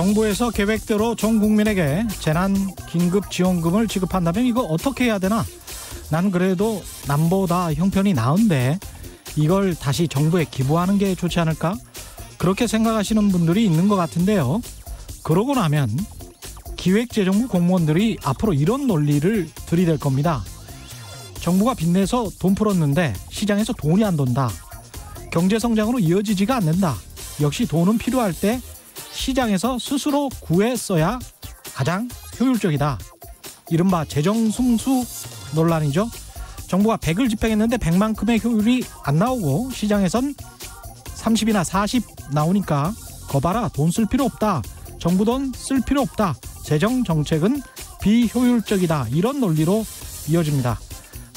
정부에서 계획대로 전 국민에게 재난 긴급 지원금을 지급한다면 이거 어떻게 해야 되나? 난 그래도 남보다 형편이 나은데 이걸 다시 정부에 기부하는 게 좋지 않을까? 그렇게 생각하시는 분들이 있는 것 같은데요. 그러고 나면 기획재정부 공무원들이 앞으로 이런 논리를 들이댈 겁니다. 정부가 빚내서 돈 풀었는데 시장에서 돈이 안 돈다. 경제성장으로 이어지지가 않는다. 역시 돈은 필요할 때 시장에서 스스로 구했어야 가장 효율적이다. 이른바 재정승수 논란이죠. 정부가 100을 집행했는데 100만큼의 효율이 안 나오고 시장에선 30이나 40 나오니까 거봐라 돈 쓸 필요 없다. 정부 돈 쓸 필요 없다. 재정 정책은 비효율적이다. 이런 논리로 이어집니다.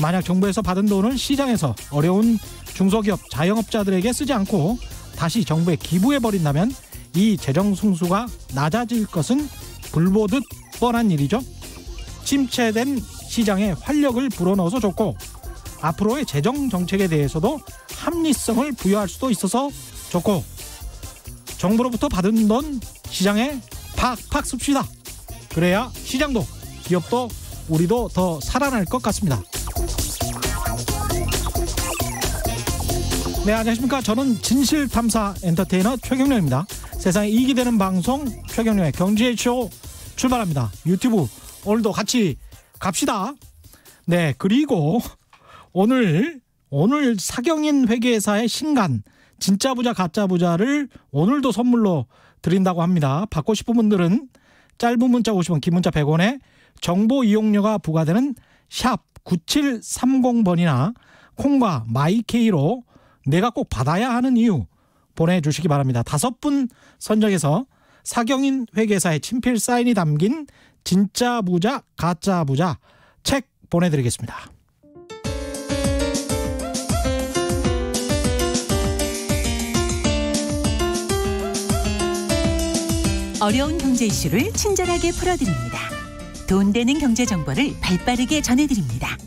만약 정부에서 받은 돈을 시장에서 어려운 중소기업 자영업자들에게 쓰지 않고 다시 정부에 기부해 버린다면 이 재정 승수가 낮아질 것은 불보듯 뻔한 일이죠. 침체된 시장에 활력을 불어넣어서 좋고 앞으로의 재정 정책에 대해서도 합리성을 부여할 수도 있어서 좋고 정부로부터 받은 돈 시장에 팍팍 씁시다. 그래야 시장도 기업도 우리도 더 살아날 것 같습니다. 네, 안녕하십니까. 저는 진실탐사 엔터테이너 최경련입니다. 세상에 이익이 되는 방송 최경련의 경제쇼 출발합니다. 유튜브 오늘도 같이 갑시다. 네 그리고 오늘 오늘 사경인 회계사의 신간 진짜 부자 가짜 부자를 오늘도 선물로 드린다고 합니다. 받고 싶은 분들은 짧은 문자 50원 긴 문자 100원에 정보 이용료가 부과되는 샵 9730번이나 콩과 마이케이로 내가 꼭 받아야 하는 이유 보내주시기 바랍니다. 다섯 분 선정해서 사경인 회계사의 친필 사인이 담긴 진짜 부자 가짜 부자 책 보내드리겠습니다. 어려운 경제 이슈를 친절하게 풀어드립니다. 돈 되는 경제 정보를 발빠르게 전해드립니다.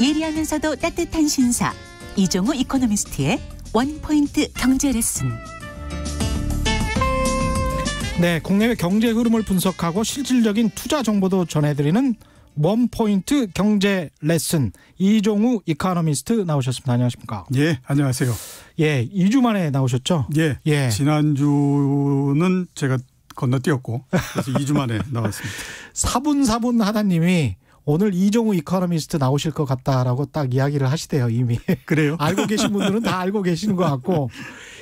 예리하면서도 따뜻한 신사 이종우 이코노미스트의 원포인트 경제 레슨. 네, 국내외 경제 흐름을 분석하고 실질적인 투자 정보도 전해드리는 원포인트 경제 레슨 이종우 이카노미스트 나오셨습니다. 안녕하십니까? 예, 안녕하세요. 예, 2주 만에 나오셨죠? 예. 예. 지난주는 제가 건너뛰었고 그래서 2주 만에 나왔습니다. 사분사분 하다님이 오늘 이종우 이코노미스트 나오실 것 같다라고 딱 이야기를 하시대요 이미. 그래요? 알고 계신 분들은 다 알고 계시는 것 같고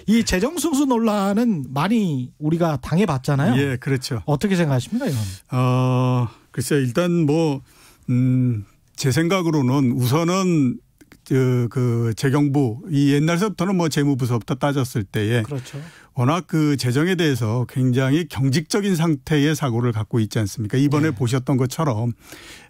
이 재정 수수 논란은 많이 우리가 당해봤잖아요. 예, 그렇죠. 어떻게 생각하십니까 이건? 어, 글쎄 일단 뭐 음, 제 생각으로는 우선은 그 재경부 이 옛날서부터는 뭐 재무부서부터 따졌을 때에 그렇죠. 워낙 그 재정에 대해서 굉장히 경직적인 상태의 사고를 갖고 있지 않습니까? 이번에 네. 보셨던 것처럼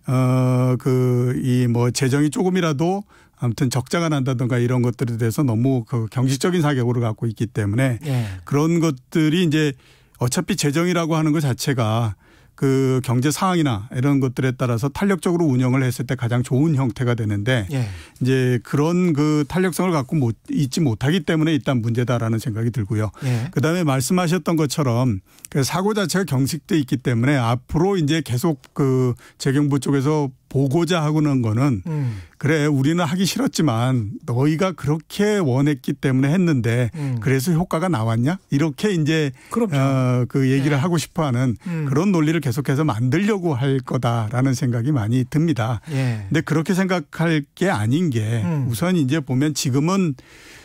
어 그 이 뭐 재정이 조금이라도 아무튼 적자가 난다든가 이런 것들에 대해서 너무 그 경직적인 사격으로 갖고 있기 때문에 네. 그런 것들이 이제 어차피 재정이라고 하는 것 자체가 그 경제 상황이나 이런 것들에 따라서 탄력적으로 운영을 했을 때 가장 좋은 형태가 되는데 예. 이제 그런 그 탄력성을 갖고 못, 잊지 못하기 때문에 일단 문제다라는 생각이 들고요. 예. 그다음에 말씀하셨던 것처럼 그 사고 자체가 경직돼 있기 때문에 앞으로 이제 계속 그 재경부 쪽에서 보고자 하고는 거는 음. 그래 우리는 하기 싫었지만 너희가 그렇게 원했기 때문에 했는데 음. 그래서 효과가 나왔냐 이렇게 이제 그럼요. 그렇죠. 어, 그 얘기를 네. 하고 싶어하는 음. 그런 논리를 계속해서 만들려고 할 거다라는 생각이 많이 듭니다. 예. 근데 그렇게 생각할 게 아닌 게 음. 우선 이제 보면 지금은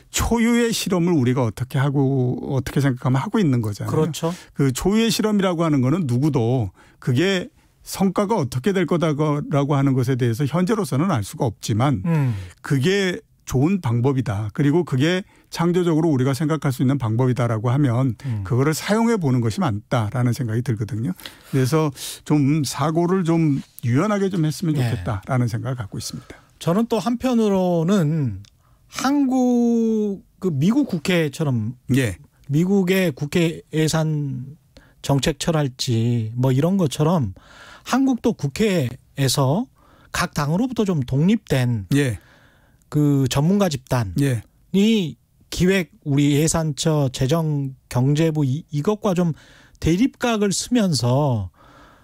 초유의 실험을 우리가 어떻게 하고 어떻게 생각하면 하고 있는 거잖아요. 그렇죠. 그 초유의 실험이라고 하는 거는 누구도 그게 성과가 어떻게 될 거다라고 하는 것에 대해서 현재로서는 알 수가 없지만 음. 그게 좋은 방법이다. 그리고 그게 창조적으로 우리가 생각할 수 있는 방법이다라고 하면 음. 그거를 사용해 보는 것이 맞다라는 생각이 들거든요. 그래서 좀 사고를 좀 유연하게 좀 했으면 네. 좋겠다라는 네. 생각을 갖고 있습니다. 저는 또 한편으로는 한국 그 미국 국회처럼 예. 미국의 국회 예산 정책 철할지 뭐 이런 것처럼 한국도 국회에서 각 당으로부터 좀 독립된 예. 그 전문가 집단이 예. 기획 우리 예산처 재정 경제부 이, 것과좀 대립각을 쓰면서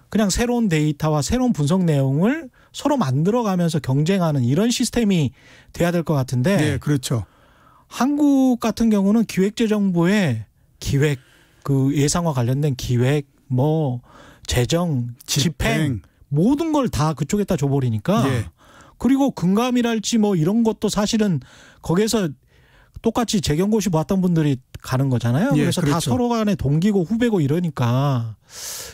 그냥 새로운 데이터와 새로운 분석 내용을 서로 만들어가면서 경쟁하는 이런 시스템이 돼야 될 것 같은데. 네, 그렇죠. 한국 같은 경우는 기획재정부의 기획 그 예산과 관련된 기획 뭐 재정, 집행, 집행. 모든 걸 다 그쪽에다 줘버리니까 예. 그리고 금감이랄지 뭐 이런 것도 사실은 거기에서 똑같이 재경고시 봤던 분들이 가는 거잖아요. 예, 그래서 그렇죠. 다 서로 간에 동기고 후배고 이러니까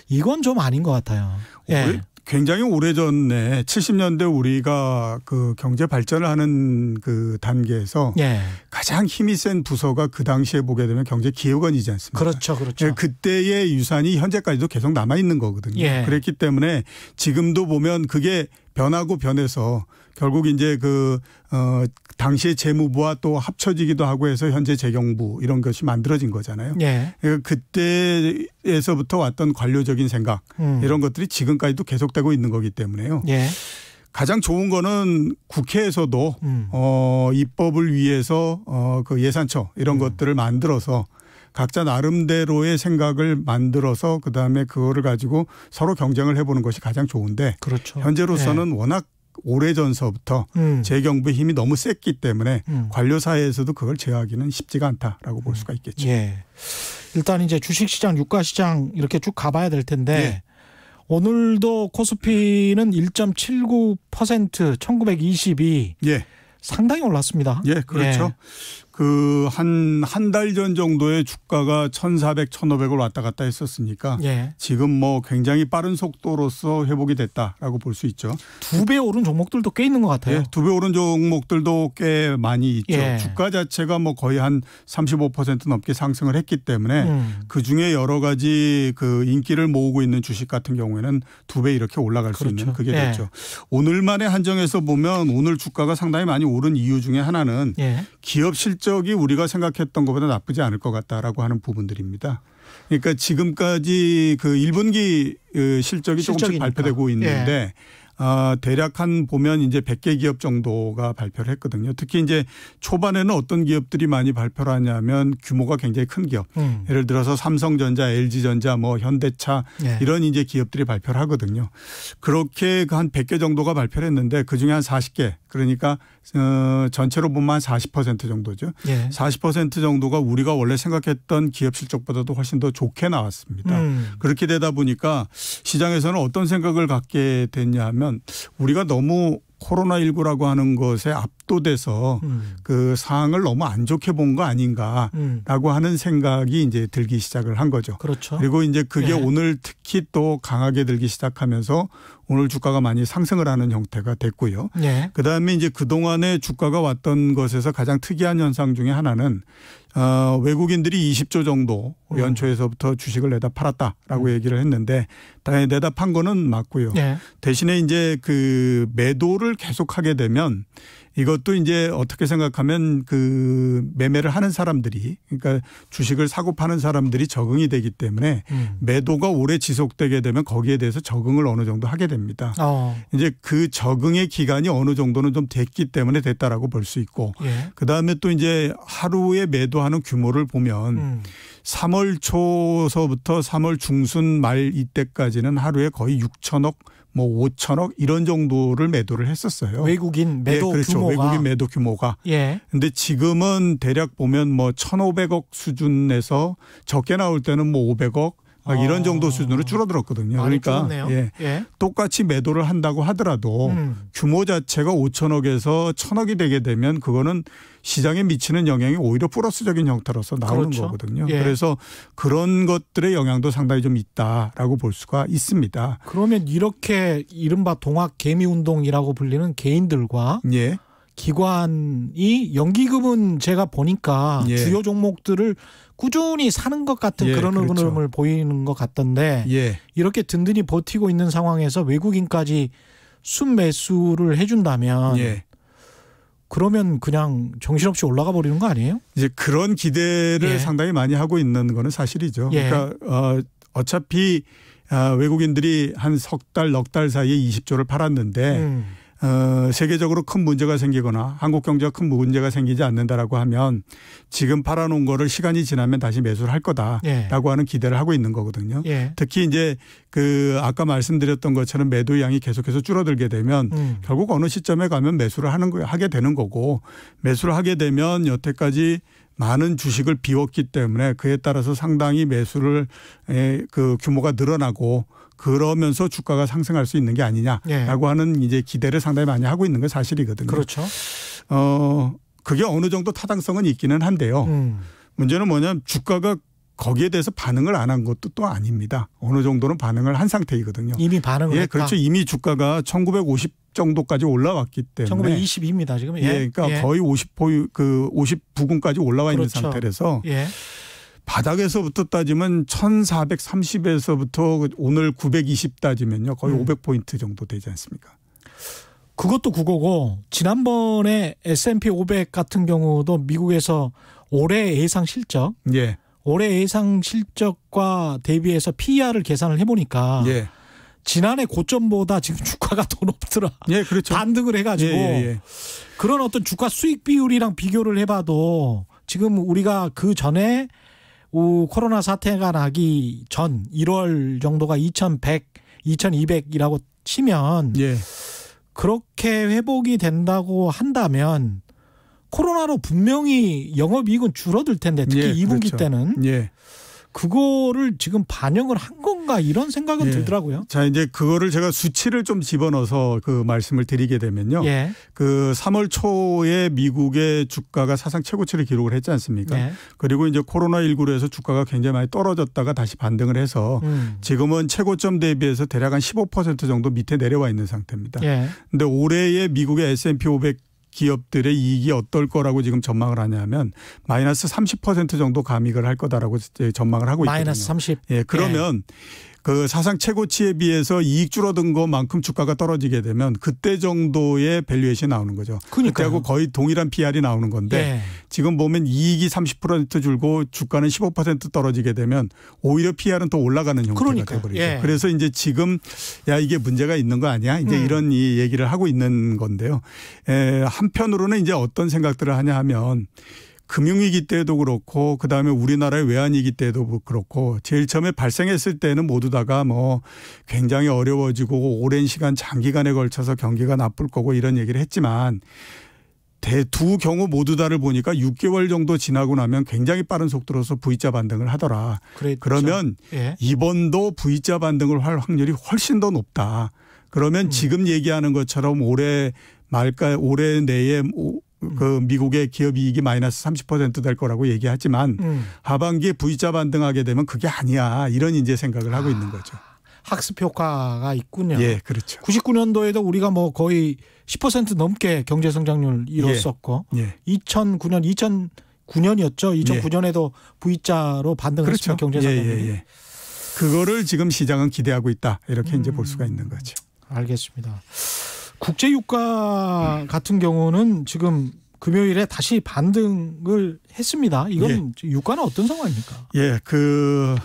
이건 좀 아닌 것 같아요. 예. 어, 굉장히 오래전에 70년대 우리가 그 경제 발전을 하는 그 단계에서 예. 가장 힘이 센 부서가 그 당시에 보게 되면 경제 기획원이지 않습니까? 그렇죠. 그렇죠. 예, 그때의 유산이 현재까지도 계속 남아 있는 거거든요. 예. 그랬기 때문에 지금도 보면 그게 변하고 변해서 결국 이제 그, 어, 당시에 재무부와 또 합쳐지기도 하고 해서 현재 재경부 이런 것이 만들어진 거잖아요. 예. 그 그때에서부터 왔던 관료적인 생각 음. 이런 것들이 지금까지도 계속되고 있는 거기 때문에요. 예. 가장 좋은 거는 국회에서도 음. 어, 입법을 위해서 어, 그 예산처 이런 음. 것들을 만들어서 각자 나름대로의 생각을 만들어서 그다음에 그거를 가지고 서로 경쟁을 해보는 것이 가장 좋은데 그렇죠. 현재로서는 네. 워낙 오래전서부터 음. 재경부의 힘이 너무 셌기 때문에 음. 관료사회에서도 그걸 제어하기는 쉽지가 않다라고 볼 수가 있겠죠. 예. 일단 이제 주식시장, 유가시장 이렇게 쭉 가봐야 될 텐데 예. 오늘도 코스피는 1.79% 1922 예. 상당히 올랐습니다. 예, 그렇죠. 예. 그한한달전 정도에 주가가 1,400, 1,500을 왔다 갔다 했었으니까 예. 지금 뭐 굉장히 빠른 속도로서 회복이 됐다라고 볼 수 있죠. 두 배 오른 종목들도 꽤 있는 것 같아요. 예, 두배 오른 종목들도 꽤 많이 있죠. 예. 주가 자체가 뭐 거의 한 35% 넘게 상승을 했기 때문에 음. 그 중에 여러 가지 그 인기를 모으고 있는 주식 같은 경우에는 두 배 이렇게 올라갈 그렇죠. 수 있는 그렇죠. 그게 예. 됐죠. 오늘만의 한정에서 보면 오늘 주가가 상당히 많이 오른 이유 중에 하나는 예. 기업 실적 실적이 우리가 생각했던 것보다 나쁘지 않을 것 같다라고 하는 부분들입니다. 그러니까 지금까지 그 1분기 그 실적이 실적이니까. 조금씩 발표되고 있는데 예. 아, 대략 한 보면 이제 100개 기업 정도가 발표를 했거든요. 특히 이제 초반에는 어떤 기업들이 많이 발표를 하냐면 규모가 굉장히 큰 기업. 음. 예를 들어서 삼성전자, LG전자, 뭐 현대차 예. 이런 이제 기업들이 발표를 하거든요. 그렇게 그 한 100개 정도가 발표를 했는데 그중에 한 40개 그러니까 어, 전체로 보면 한40% 정도죠. 예. 40% 정도가 우리가 원래 생각했던 기업 실적보다도 훨씬 더 좋게 나왔습니다. 음. 그렇게 되다 보니까 시장에서는 어떤 생각을 갖게 됐냐 하면 우리가 너무 코로나19라고 하는 것에 앞 압도돼서 음. 그 상황을 너무 안 좋게 본 거 아닌가라고 음. 하는 생각이 이제 들기 시작을 한 거죠. 그렇죠. 그리고 이제 그게 네. 오늘 특히 또 강하게 들기 시작하면서 오늘 주가가 많이 상승을 하는 형태가 됐고요. 네. 그다음에 이제 그동안에 주가가 왔던 것에서 가장 특이한 현상 중에 하나는 어, 외국인들이 20조 정도 음. 연초에서부터 주식을 내다 팔았다라고 음. 얘기를 했는데 당연히 내다 판 거는 맞고요. 네. 대신에 이제 그 매도를 계속하게 되면 이것도 이제 어떻게 생각하면 그 매매를 하는 사람들이 그러니까 주식을 사고 파는 사람들이 적응이 되기 때문에 음. 매도가 오래 지속되게 되면 거기에 대해서 적응을 어느 정도 하게 됩니다. 어. 이제 그 적응의 기간이 어느 정도는 좀 됐기 때문에 됐다라고 볼 수 있고 예. 그다음에 또 이제 하루에 매도하는 규모를 보면 음. 3월 초서부터 3월 중순 말 이때까지는 하루에 거의 6천억 뭐 5천억 이런 정도를 매도를 했었어요. 외국인 매도 예, 그렇죠. 규모가 외국인 매도 규모가. 예. 근데 지금은 대략 보면 뭐 1,500억 수준에서 적게 나올 때는 뭐 500억 막 이런 어. 정도 수준으로 줄어들었거든요. 그러니까 예. 예. 똑같이 매도를 한다고 하더라도 음. 규모 자체가 5천억에서 천억이 되게 되면 그거는 시장에 미치는 영향이 오히려 플러스적인 형태로서 나오는 그렇죠. 거거든요. 예. 그래서 그런 것들의 영향도 상당히 좀 있다라고 볼 수가 있습니다. 그러면 이렇게 이른바 동학 개미 운동이라고 불리는 개인들과 예. 기관이 연기금은 제가 보니까 예. 주요 종목들을 꾸준히 사는 것 같은 예, 그런 그렇죠. 흐름을 보이는 것 같던데 예. 이렇게 든든히 버티고 있는 상황에서 외국인까지 순매수를 해준다면 예. 그러면 그냥 정신없이 올라가 버리는 거 아니에요? 이제 그런 기대를 예. 상당히 많이 하고 있는 거는 사실이죠. 예. 그러니까 어, 어차피 아, 외국인들이 한 석 달, 넉 달 사이에 20조를 팔았는데 음. 어, 세계적으로 큰 문제가 생기거나 한국 경제가 큰 문제가 생기지 않는다라고 하면 지금 팔아놓은 거를 시간이 지나면 다시 매수를 할 거다라고 예. 하는 기대를 하고 있는 거거든요. 예. 특히 이제 그 아까 말씀드렸던 것처럼 매도 양이 계속해서 줄어들게 되면 음. 결국 어느 시점에 가면 매수를 하는 거 하게 되는 거고 매수를 하게 되면 여태까지 많은 주식을 비웠기 때문에 그에 따라서 상당히 매수를 에, 그 규모가 늘어나고 그러면서 주가가 상승할 수 있는 게 아니냐라고 예. 하는 이제 기대를 상당히 많이 하고 있는 건 사실이거든요. 그렇죠. 어 그게 어느 정도 타당성은 있기는 한데요. 음. 문제는 뭐냐면 주가가 거기에 대해서 반응을 안 한 것도 또 아닙니다. 어느 정도는 반응을 한 상태이거든요. 이미 반응을 예, 그렇죠. 이미 주가가 1950 정도까지 올라왔기 때문에 1922입니다 지금 예, 예 그러니까 예. 거의 50포 그5부근까지 올라와 그렇죠. 있는 상태라서 예. 바닥에서부터 따지면 1430에서부터 그 오늘 920 따지면요. 거의 음. 500포인트 정도 되지 않습니까? 그것도 그거고 지난번에 S&P 500 같은 경우도 미국에서 올해 예상 실적 예. 올해 예상 실적과 대비해서 PER을 계산을 해 보니까 예. 지난해 고점보다 지금 주가가 더 높더라. 예, 그렇죠. 반등을 해 가지고 예, 예, 예, 그런 어떤 주가 수익 비율이랑 비교를 해 봐도 지금 우리가 그 전에 오, 코로나 사태가 나기 전 1월 정도가 2,100, 2,200이라고 치면 예. 그렇게 회복이 된다고 한다면 코로나로 분명히 영업이익은 줄어들 텐데 특히 예, 2분기 그렇죠. 때는 예. 그거를 지금 반영을 한 건가 이런 생각은 예. 들더라고요. 자 이제 그거를 제가 수치를 좀 집어넣어서 그 말씀을 드리게 되면요. 예. 그 3월 초에 미국의 주가가 사상 최고치를 기록을 했지 않습니까? 예. 그리고 이제 코로나 19로 해서 주가가 굉장히 많이 떨어졌다가 다시 반등을 해서 음. 지금은 최고점 대비해서 대략 한 15% 정도 밑에 내려와 있는 상태입니다. 그런데 예. 올해의 미국의 S&P 500 기업들의 이익이 어떨 거라고 지금 전망을 하냐면 마이너스 30% 정도 감익을 할 거다라고 전망을 하고 있거든요. 마이너스 30. 예, 그러면 예. 그 사상 최고치에 비해서 이익 줄어든 것만큼 주가가 떨어지게 되면 그때 정도의 밸류에이션 나오는 거죠. 그러니까요. 그때하고 거의 동일한 PR이 나오는 건데 예. 지금 보면 이익이 30% 줄고 주가는 15% 떨어지게 되면 오히려 PR은 더 올라가는 형태가 그러니까. 돼버리죠. 예. 그래서 이제 지금 야 이게 문제가 있는 거 아니야? 이제 음. 이런 이 얘기를 하고 있는 건데요. 에, 한편으로는 이제 어떤 생각들을 하냐 하면 금융위기 때도 그렇고 그다음에 우리나라의 외환위기 때도 그렇고 제일 처음에 발생했을 때는 모두 다가 뭐 굉장히 어려워지고 오랜 시간 장기간에 걸쳐서 경기가 나쁠 거고 이런 얘기를 했지만 대 두 경우 모두 다를 보니까 6개월 정도 지나고 나면 굉장히 빠른 속도로서 V자 반등을 하더라. 그랬죠. 그러면 예. 이번도 V자 반등을 할 확률이 훨씬 더 높다. 그러면 음. 지금 얘기하는 것처럼 올해 말까 올해 내에 그 미국의 기업 이익이 마이너스 30%될 거라고 얘기하지만 음. 하반기에 V자 반등하게 되면 그게 아니야 이런 이제 생각을 하고 아, 있는 거죠. 학습 효과가 있군요. 예, 그렇죠. 99년도에도 우리가 뭐 거의 10% 넘게 경제 성장률 예, 이뤘었고 예, 예. 2009년 2009년이었죠. 2009년에도 예. V자로 반등했죠. 그렇죠. 경제 예, 예, 성장률이. 예, 그거를 지금 시장은 기대하고 있다. 이렇게 음. 이제 볼 음. 수가 있는 거죠. 알겠습니다. 국제유가 같은 경우는 지금 금요일에 다시 반등을 했습니다. 이건 예. 유가는 어떤 상황입니까? 예, 그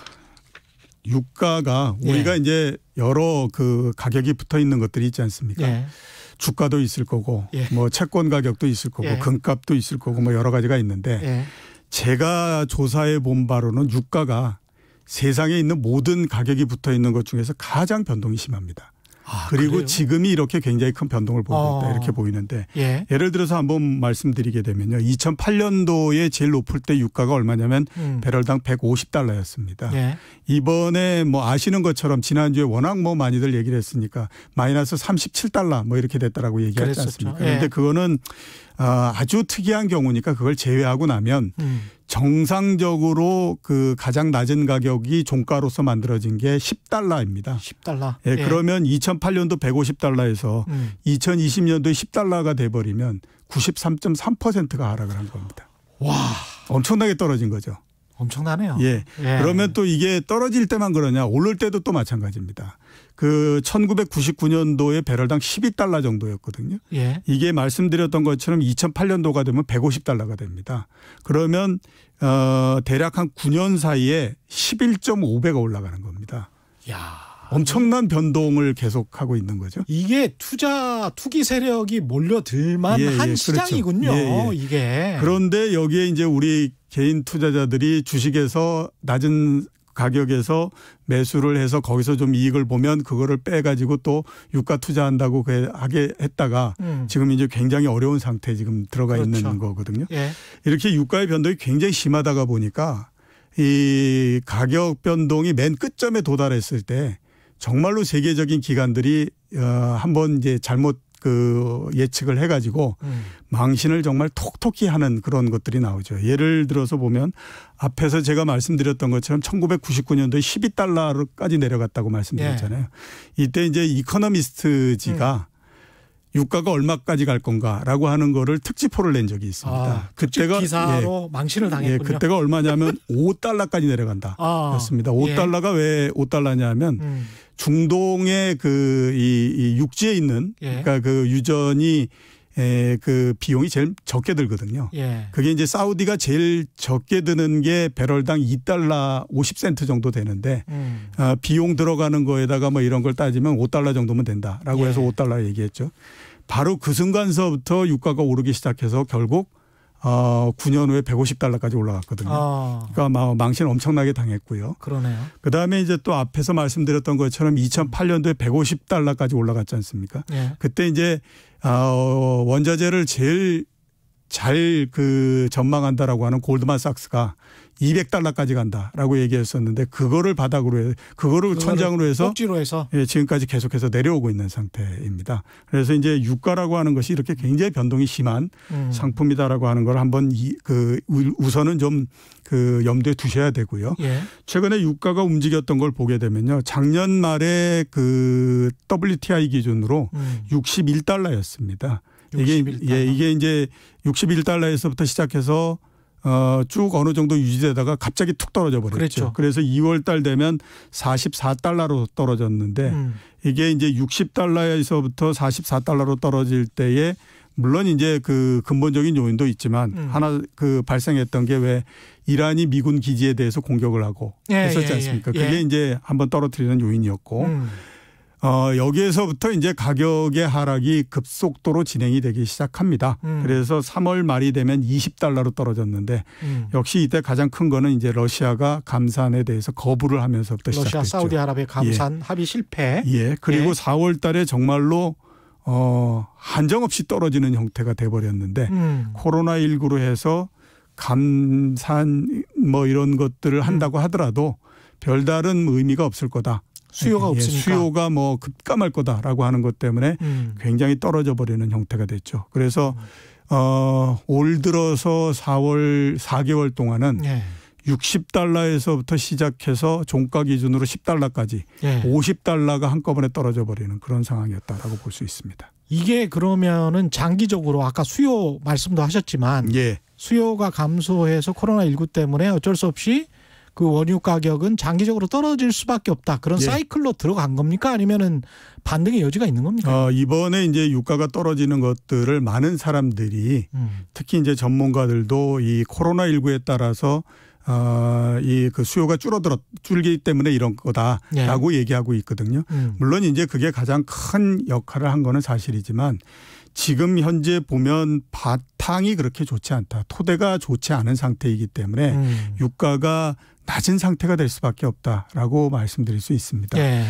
유가가 우리가 예. 이제 여러 그 가격이 붙어 있는 것들이 있지 않습니까? 예. 주가도 있을 거고 예. 뭐 채권 가격도 있을 거고 예. 금값도 있을 거고 뭐 여러 가지가 있는데 예. 제가 조사해 본 바로는 유가가 세상에 있는 모든 가격이 붙어 있는 것 중에서 가장 변동이 심합니다. 아, 그리고 그래요? 지금이 이렇게 굉장히 큰 변동을 보이고 있다 어. 이렇게 보이는데 예. 를 들어서 한번 말씀드리게 되면요. 2008년도에 제일 높을 때 유가가 얼마냐면 음. 배럴당 150달러였습니다. 예. 이번에 뭐 아시는 것처럼 지난주에 워낙 뭐 많이들 얘기를 했으니까 마이너스 37달러 뭐 이렇게 됐다라고 얘기하지 않습니까? 그런데 예. 그거는 아, 아주 특이한 경우니까 그걸 제외하고 나면 음. 정상적으로 그 가장 낮은 가격이 종가로서 만들어진 게 10달러입니다. 10달러. 예, 예. 그러면 2008년도 150달러에서 음. 2020년도에 10달러가 돼 버리면 93.3%가 하락을 한 겁니다. 와, 엄청나게 떨어진 거죠. 엄청나네요. 예. 예. 그러면 또 이게 떨어질 때만 그러냐? 오를 때도 또 마찬가지입니다. 그 1999년도에 배럴당 12달러 정도였거든요. 예. 이게 말씀드렸던 것처럼 2008년도가 되면 150달러가 됩니다. 그러면 어 대략 한 9년 사이에 11.5배가 올라가는 겁니다. 야. 엄청난 변동을 계속하고 있는 거죠. 이게 투자 투기 세력이 몰려들만 예, 한 예, 그렇죠. 시장이군요. 그렇죠. 예, 이게. 그런데 여기에 이제 우리 개인 투자자들이 주식에서 낮은 가격에서 매수를 해서 거기서 좀 이익을 보면 그거를 빼가지고 또 유가 투자한다고 그 하게 했다가 음. 지금 이제 굉장히 어려운 상태에 지금 들어가 그렇죠. 있는 거거든요. 예. 이렇게 유가의 변동이 굉장히 심하다가 보니까 이 가격 변동이 맨 끝점에 도달했을 때 정말로 세계적인 기관들이 어, 한번 이제 잘못 그 예측을 해가지고 음. 망신을 정말 톡톡히 하는 그런 것들이 나오죠. 예를 들어서 보면 앞에서 제가 말씀드렸던 것처럼 1999년도에 12달러로까지 내려갔다고 말씀드렸잖아요. 예. 이때 이제 이코노미스트지가 음. 유가가 얼마까지 갈 건가라고 하는 거를 특집포를 낸 적이 있습니다. 아, 그때가 기사로 예, 망신을 예, 당했군요. 예, 그때가 얼마냐면 5달러까지 내려간다였습니다. 아, 5달러가 예. 왜 5달러냐면 음. 중동의 그이 이 육지에 있는 예. 그러니까 그 유전이 에 그 비용이 제일 적게 들거든요. 예. 그게 이제 사우디가 제일 적게 드는 게 배럴당 2달러 50센트 정도 되는데 음. 어, 비용 들어가는 거에다가 뭐 이런 걸 따지면 5달러 정도면 된다라고 예. 해서 5달러 얘기했죠. 바로 그 순간서부터 유가가 오르기 시작해서 결국 어, 9년 후에 150달러까지 올라갔거든요. 아. 그러니까 망신 엄청나게 당했고요. 그러네요. 그 다음에 이제 또 앞에서 말씀드렸던 것처럼 2008년도에 150달러까지 올라갔지 않습니까? 예. 그때 이제 아, 어, 원자재를 제일 잘 그 전망한다라고 하는 골드만삭스가 200달러까지 간다라고 얘기했었는데 그거를 바닥으로 해, 서 그거를 천장으로 해서 억지로 해서 예, 지금까지 계속해서 내려오고 있는 상태입니다. 그래서 이제 유가라고 하는 것이 이렇게 굉장히 변동이 심한 음. 상품이다라고 하는 걸 한번 이, 그 우선은 좀 그 염두에 두셔야 되고요. 예. 최근에 유가가 움직였던 걸 보게 되면요. 작년 말에 그 WTI 기준으로 음. 61달러였습니다. 61달러. 이게 예, 이게 이제 61달러에서부터 시작해서 어, 쭉 어느 정도 유지되다가 갑자기 툭 떨어져 버렸죠. 그랬죠. 그래서 2월 달 되면 44달러로 떨어졌는데 음. 이게 이제 60달러에서부터 44달러로 떨어질 때에 물론 이제 그 근본적인 요인도 있지만 음. 하나 그 발생했던 게 왜 이란이 미군 기지에 대해서 공격을 하고 예, 했었지 예, 예. 않습니까? 예. 그게 이제 한번 떨어뜨리는 요인이었고 음. 어, 여기에서부터 이제 가격의 하락이 급속도로 진행이 되기 시작합니다. 음. 그래서 3월 말이 되면 20달러로 떨어졌는데 음. 역시 이때 가장 큰 거는 이제 러시아가 감산에 대해서 거부를 하면서부터 러시아, 시작됐죠. 러시아 사우디아라비아 감산 예. 합의 실패. 예. 그리고 예. 4월 달에 정말로 어, 한정없이 떨어지는 형태가 돼 버렸는데 음. 코로나 19로 해서 감산 뭐 이런 것들을 한다고 음. 하더라도 별다른 의미가 없을 거다. 수요가 예, 예, 없으니까 수요가 뭐 급감할 거다라고 하는 것 때문에 음. 굉장히 떨어져 버리는 형태가 됐죠. 그래서 음. 어, 어올 들어서 4월 4개월 동안은 예. 60달러에서부터 시작해서 종가 기준으로 10달러까지 예. 50달러가 한꺼번에 떨어져 버리는 그런 상황이었다라고 볼 수 있습니다. 이게 그러면은 장기적으로 아까 수요 말씀도 하셨지만 예. 수요가 감소해서 코로나 19 때문에 어쩔 수 없이 그 원유 가격은 장기적으로 떨어질 수밖에 없다. 그런 예. 사이클로 들어간 겁니까? 아니면은 반등의 여지가 있는 겁니까? 어, 이번에 이제 유가가 떨어지는 것들을 많은 사람들이 음. 특히 이제 전문가들도 이 코로나 19에 따라서 어, 이그 수요가 줄어들었 줄기 때문에 이런 거다라고 예. 얘기하고 있거든요. 음. 물론 이제 그게 가장 큰 역할을 한 거는 사실이지만 지금 현재 보면 바탕이 그렇게 좋지 않다. 토대가 좋지 않은 상태이기 때문에 음. 유가가 낮은 상태가 될 수밖에 없다라고 말씀드릴 수 있습니다. 예.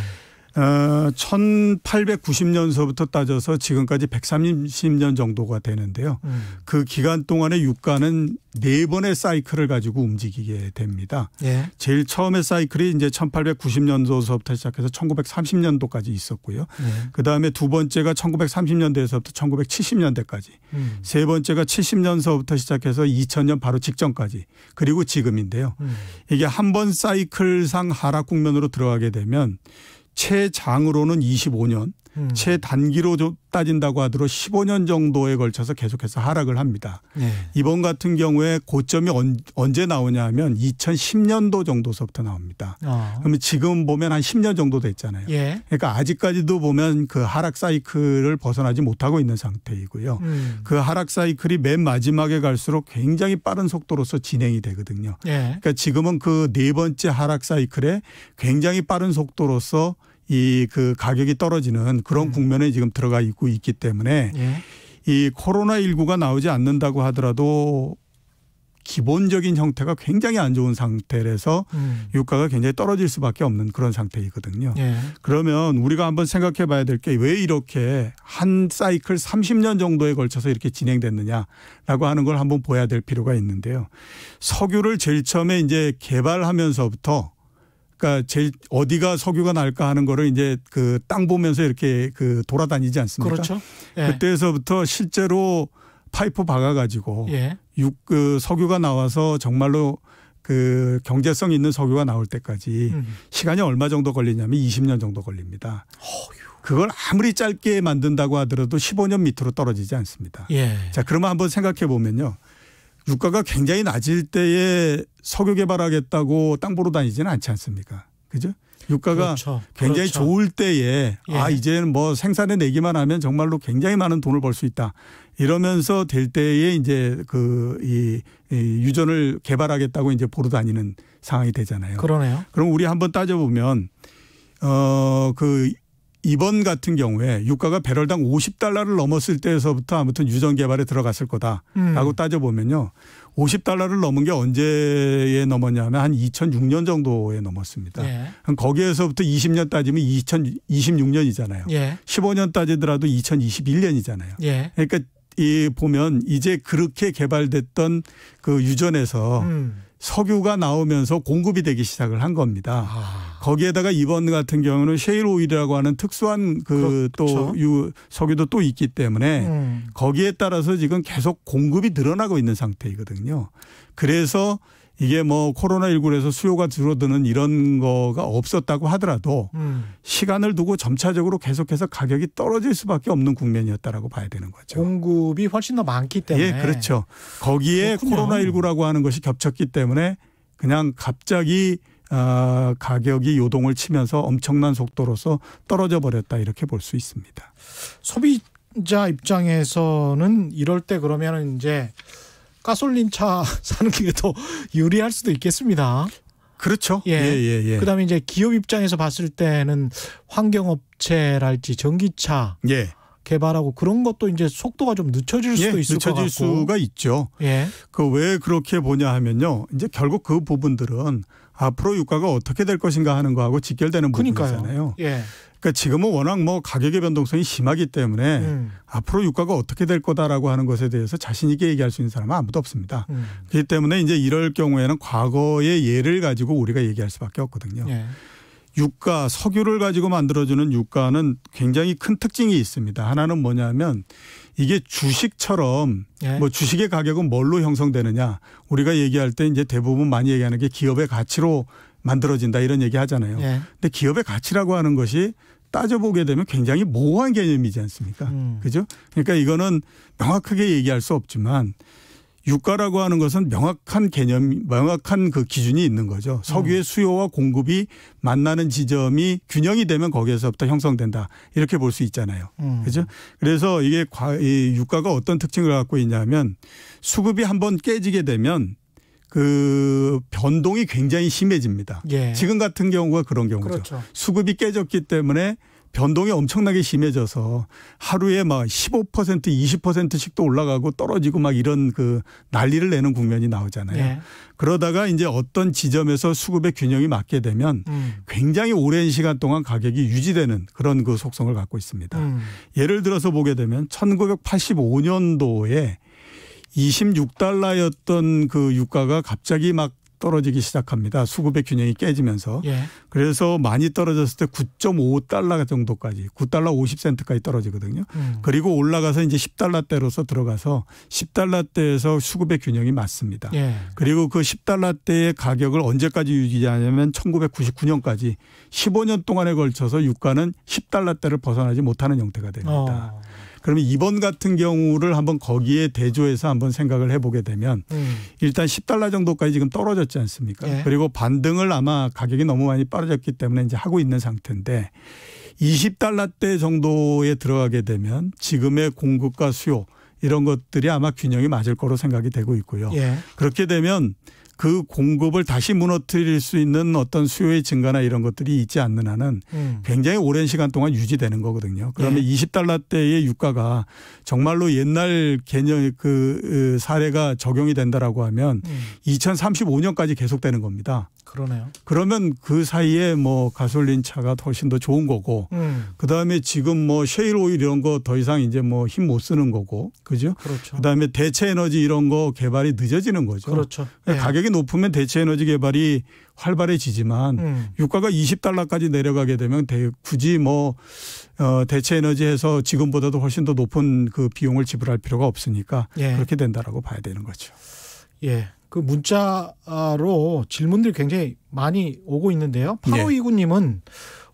어, 1890년서부터 따져서 지금까지 130년 정도가 되는데요. 음. 그 기간 동안에 유가는 네 번의 사이클을 가지고 움직이게 됩니다. 예. 제일 처음에 사이클이 이제 1890년도서부터 시작해서 1930년도까지 있었고요. 예. 그다음에 두 번째가 1930년대에서부터 1970년대까지. 음. 세 번째가 70년서부터 시작해서 2000년 바로 직전까지. 그리고 지금인데요. 음. 이게 한 번 사이클상 하락 국면으로 들어가게 되면 최장으로는 25년 음. 최단기로 따진다고 하더라도 15년 정도에 걸쳐서 계속해서 하락을 합니다. 네. 이번 같은 경우에 고점이 언, 제 나오냐 하면 2010년도 정도서부터 나옵니다. 어. 그러면 지금 보면 한 10년 정도 됐잖아요. 예. 그러니까 아직까지도 보면 그 하락 사이클을 벗어나지 못하고 있는 상태이고요. 음. 그 하락 사이클이 맨 마지막에 갈수록 굉장히 빠른 속도로서 진행이 되거든요. 예. 그러니까 지금은 그 네 번째 하락 사이클에 굉장히 빠른 속도로서 이그 가격이 떨어지는 그런 음. 국면에 지금 들어가 있고 있기 때문에 예. 이 코로나 19가 나오지 않는다고 하더라도 기본적인 형태가 굉장히 안 좋은 상태라서 음. 유가가 굉장히 떨어질 수밖에 없는 그런 상태이거든요. 예. 그러면 우리가 한번 생각해 봐야 될 게 왜 이렇게 한 사이클 30년 정도에 걸쳐서 이렇게 진행됐느냐라고 하는 걸 한번 봐야 될 필요가 있는데요. 석유를 제일 처음에 이제 개발하면서부터 그러니까 제일 어디가 석유가 날까 하는 거를 이제 그 땅 보면서 이렇게 그 돌아다니지 않습니까? 그렇죠. 예. 그때에서부터 실제로 파이프 박아가지고 예. 육, 그 석유가 나와서 정말로 그 경제성 있는 석유가 나올 때까지 음. 시간이 얼마 정도 걸리냐면 20년 정도 걸립니다. 어휴. 그걸 아무리 짧게 만든다고 하더라도 15년 밑으로 떨어지지 않습니다. 예. 자, 그러면 한번 생각해 보면요. 유가가 굉장히 낮을 때에 석유 개발하겠다고 땅 보러 다니지는 않지 않습니까? 그죠? 유가가 그렇죠. 굉장히 그렇죠. 좋을 때에 아, 예. 아 이제는 뭐 생산해 내기만 하면 정말로 굉장히 많은 돈을 벌 수 있다 이러면서 될 때에 이제 그이 이 유전을 개발하겠다고 이제 보러 다니는 상황이 되잖아요. 그러네요. 그럼 우리 한번 따져 보면 어그 이번 같은 경우에 유가가 배럴당 50달러를 넘었을 때에서부터 아무튼 유전 개발에 들어갔을 거다라고 음. 따져보면요. 50달러를 넘은 게 언제에 넘었냐면 한 2006년 정도에 넘었습니다. 예. 거기에서부터 20년 따지면 2026년이잖아요. 예. 15년 따지더라도 2021년이잖아요. 예. 그러니까 이 보면 이제 그렇게 개발됐던 그 유전에서 음. 석유가 나오면서 공급이 되기 시작을 한 겁니다. 아. 거기에다가 이번 같은 경우는 셰일 오일이라고 하는 특수한 그 또 유 석유도 또 있기 때문에 음. 거기에 따라서 지금 계속 공급이 늘어나고 있는 상태이거든요. 그래서 이게 뭐 코로나19에서 수요가 줄어드는 이런 거가 없었다고 하더라도 음. 시간을 두고 점차적으로 계속해서 가격이 떨어질 수밖에 없는 국면이었다라고 봐야 되는 거죠. 공급이 훨씬 더 많기 예, 때문에. 예, 그렇죠. 거기에 그렇군요. 코로나19라고 하는 것이 겹쳤기 때문에 그냥 갑자기 아, 가격이 요동을 치면서 엄청난 속도로서 떨어져 버렸다 이렇게 볼 수 있습니다. 소비자 입장에서는 이럴 때 그러면 이제 가솔린 차 사는 게 더 유리할 수도 있겠습니다. 그렇죠. 예. 예, 예, 예. 그다음에 이제 기업 입장에서 봤을 때는 환경업체랄지 전기차 예. 개발하고 그런 것도 이제 속도가 좀 늦춰질 수도 예, 있을 늦것 같고. 늦춰질 수가 있죠. 예. 그 왜 그렇게 보냐 하면요. 이제 결국 그 부분들은 앞으로 유가가 어떻게 될 것인가 하는 거하고 직결되는 부분이잖아요. 예. 그러니까 지금은 워낙 뭐 가격의 변동성이 심하기 때문에 음. 앞으로 유가가 어떻게 될 거다라고 하는 것에 대해서 자신 있게 얘기할 수 있는 사람은 아무도 없습니다. 음. 그렇기 때문에 이제 이럴 경우에는 과거의 예를 가지고 우리가 얘기할 수밖에 없거든요. 예. 유가 석유를 가지고 만들어주는 유가는 굉장히 큰 특징이 있습니다. 하나는 뭐냐면 이게 주식처럼 네. 뭐 주식의 가격은 뭘로 형성되느냐 우리가 얘기할 때 이제 대부분 많이 얘기하는 게 기업의 가치로 만들어진다 이런 얘기 하잖아요. 네. 근데 기업의 가치라고 하는 것이 따져보게 되면 굉장히 모호한 개념이지 않습니까? 음. 그죠? 그러니까 이거는 명확하게 얘기할 수 없지만 유가라고 하는 것은 명확한 개념, 명확한 그 기준이 있는 거죠. 석유의 음. 수요와 공급이 만나는 지점이 균형이 되면 거기에서부터 형성된다. 이렇게 볼 수 있잖아요. 음. 그죠? 그래서 이게 과, 이 유가가 어떤 특징을 갖고 있냐면 수급이 한번 깨지게 되면 그 변동이 굉장히 심해집니다. 예. 지금 같은 경우가 그런 경우죠. 그렇죠. 수급이 깨졌기 때문에 변동이 엄청나게 심해져서 하루에 막 15% 20%씩도 올라가고 떨어지고 막 이런 그 난리를 내는 국면이 나오잖아요. 네. 그러다가 이제 어떤 지점에서 수급의 균형이 맞게 되면 음. 굉장히 오랜 시간 동안 가격이 유지되는 그런 그 속성을 갖고 있습니다. 음. 예를 들어서 보게 되면 1985년도에 26달러였던 그 유가가 갑자기 막 떨어지기 시작합니다. 수급의 균형이 깨지면서. 예. 그래서 많이 떨어졌을 때 9.5달러 정도까지 9달러 50센트까지 떨어지거든요. 음. 그리고 올라가서 이제 10달러대로서 들어가서 10달러대에서 수급의 균형이 맞습니다. 예. 그리고 그 10달러대의 가격을 언제까지 유지하냐면 1999년까지 15년 동안에 걸쳐서 유가는 10달러대를 벗어나지 못하는 형태가 됩니다. 어. 그러면 이번 같은 경우를 한번 거기에 대조해서 한번 생각을 해보게 되면 음. 일단 10달러 정도까지 지금 떨어졌지 않습니까? 예. 그리고 반등을 아마 가격이 너무 많이 빠져졌기 때문에 이제 하고 있는 상태인데 20달러대 정도에 들어가게 되면 지금의 공급과 수요 이런 것들이 아마 균형이 맞을 거로 생각이 되고 있고요. 예. 그렇게 되면 그 공급을 다시 무너뜨릴 수 있는 어떤 수요의 증가나 이런 것들이 있지 않는 한은 음. 굉장히 오랜 시간 동안 유지되는 거거든요. 그러면 예. 20달러대의 유가가 정말로 옛날 개념 의그 사례가 적용이 된다라고 하면 음. 2035년까지 계속되는 겁니다. 그러네요. 그러면 그 사이에 뭐 가솔린 차가 훨씬 더 좋은 거고 음. 그다음에 지금 뭐 셰일 오일 이런 거 더 이상 이제 뭐 힘 못 쓰는 거고 그죠? 그렇죠. 그다음에 대체 에너지 이런 거 개발이 늦어지는 거죠. 그렇죠. 네, 예. 가격 가격이 높으면 대체 에너지 개발이 활발해지지만 음. 유가가 20달러까지 내려가게 되면 대, 굳이 뭐 어, 대체 에너지에서 지금보다도 훨씬 더 높은 그 비용을 지불할 필요가 없으니까 예. 그렇게 된다라고 봐야 되는 거죠. 예. 그 문자로 질문들 이 굉장히 많이 오고 있는데요. 8529님은 예.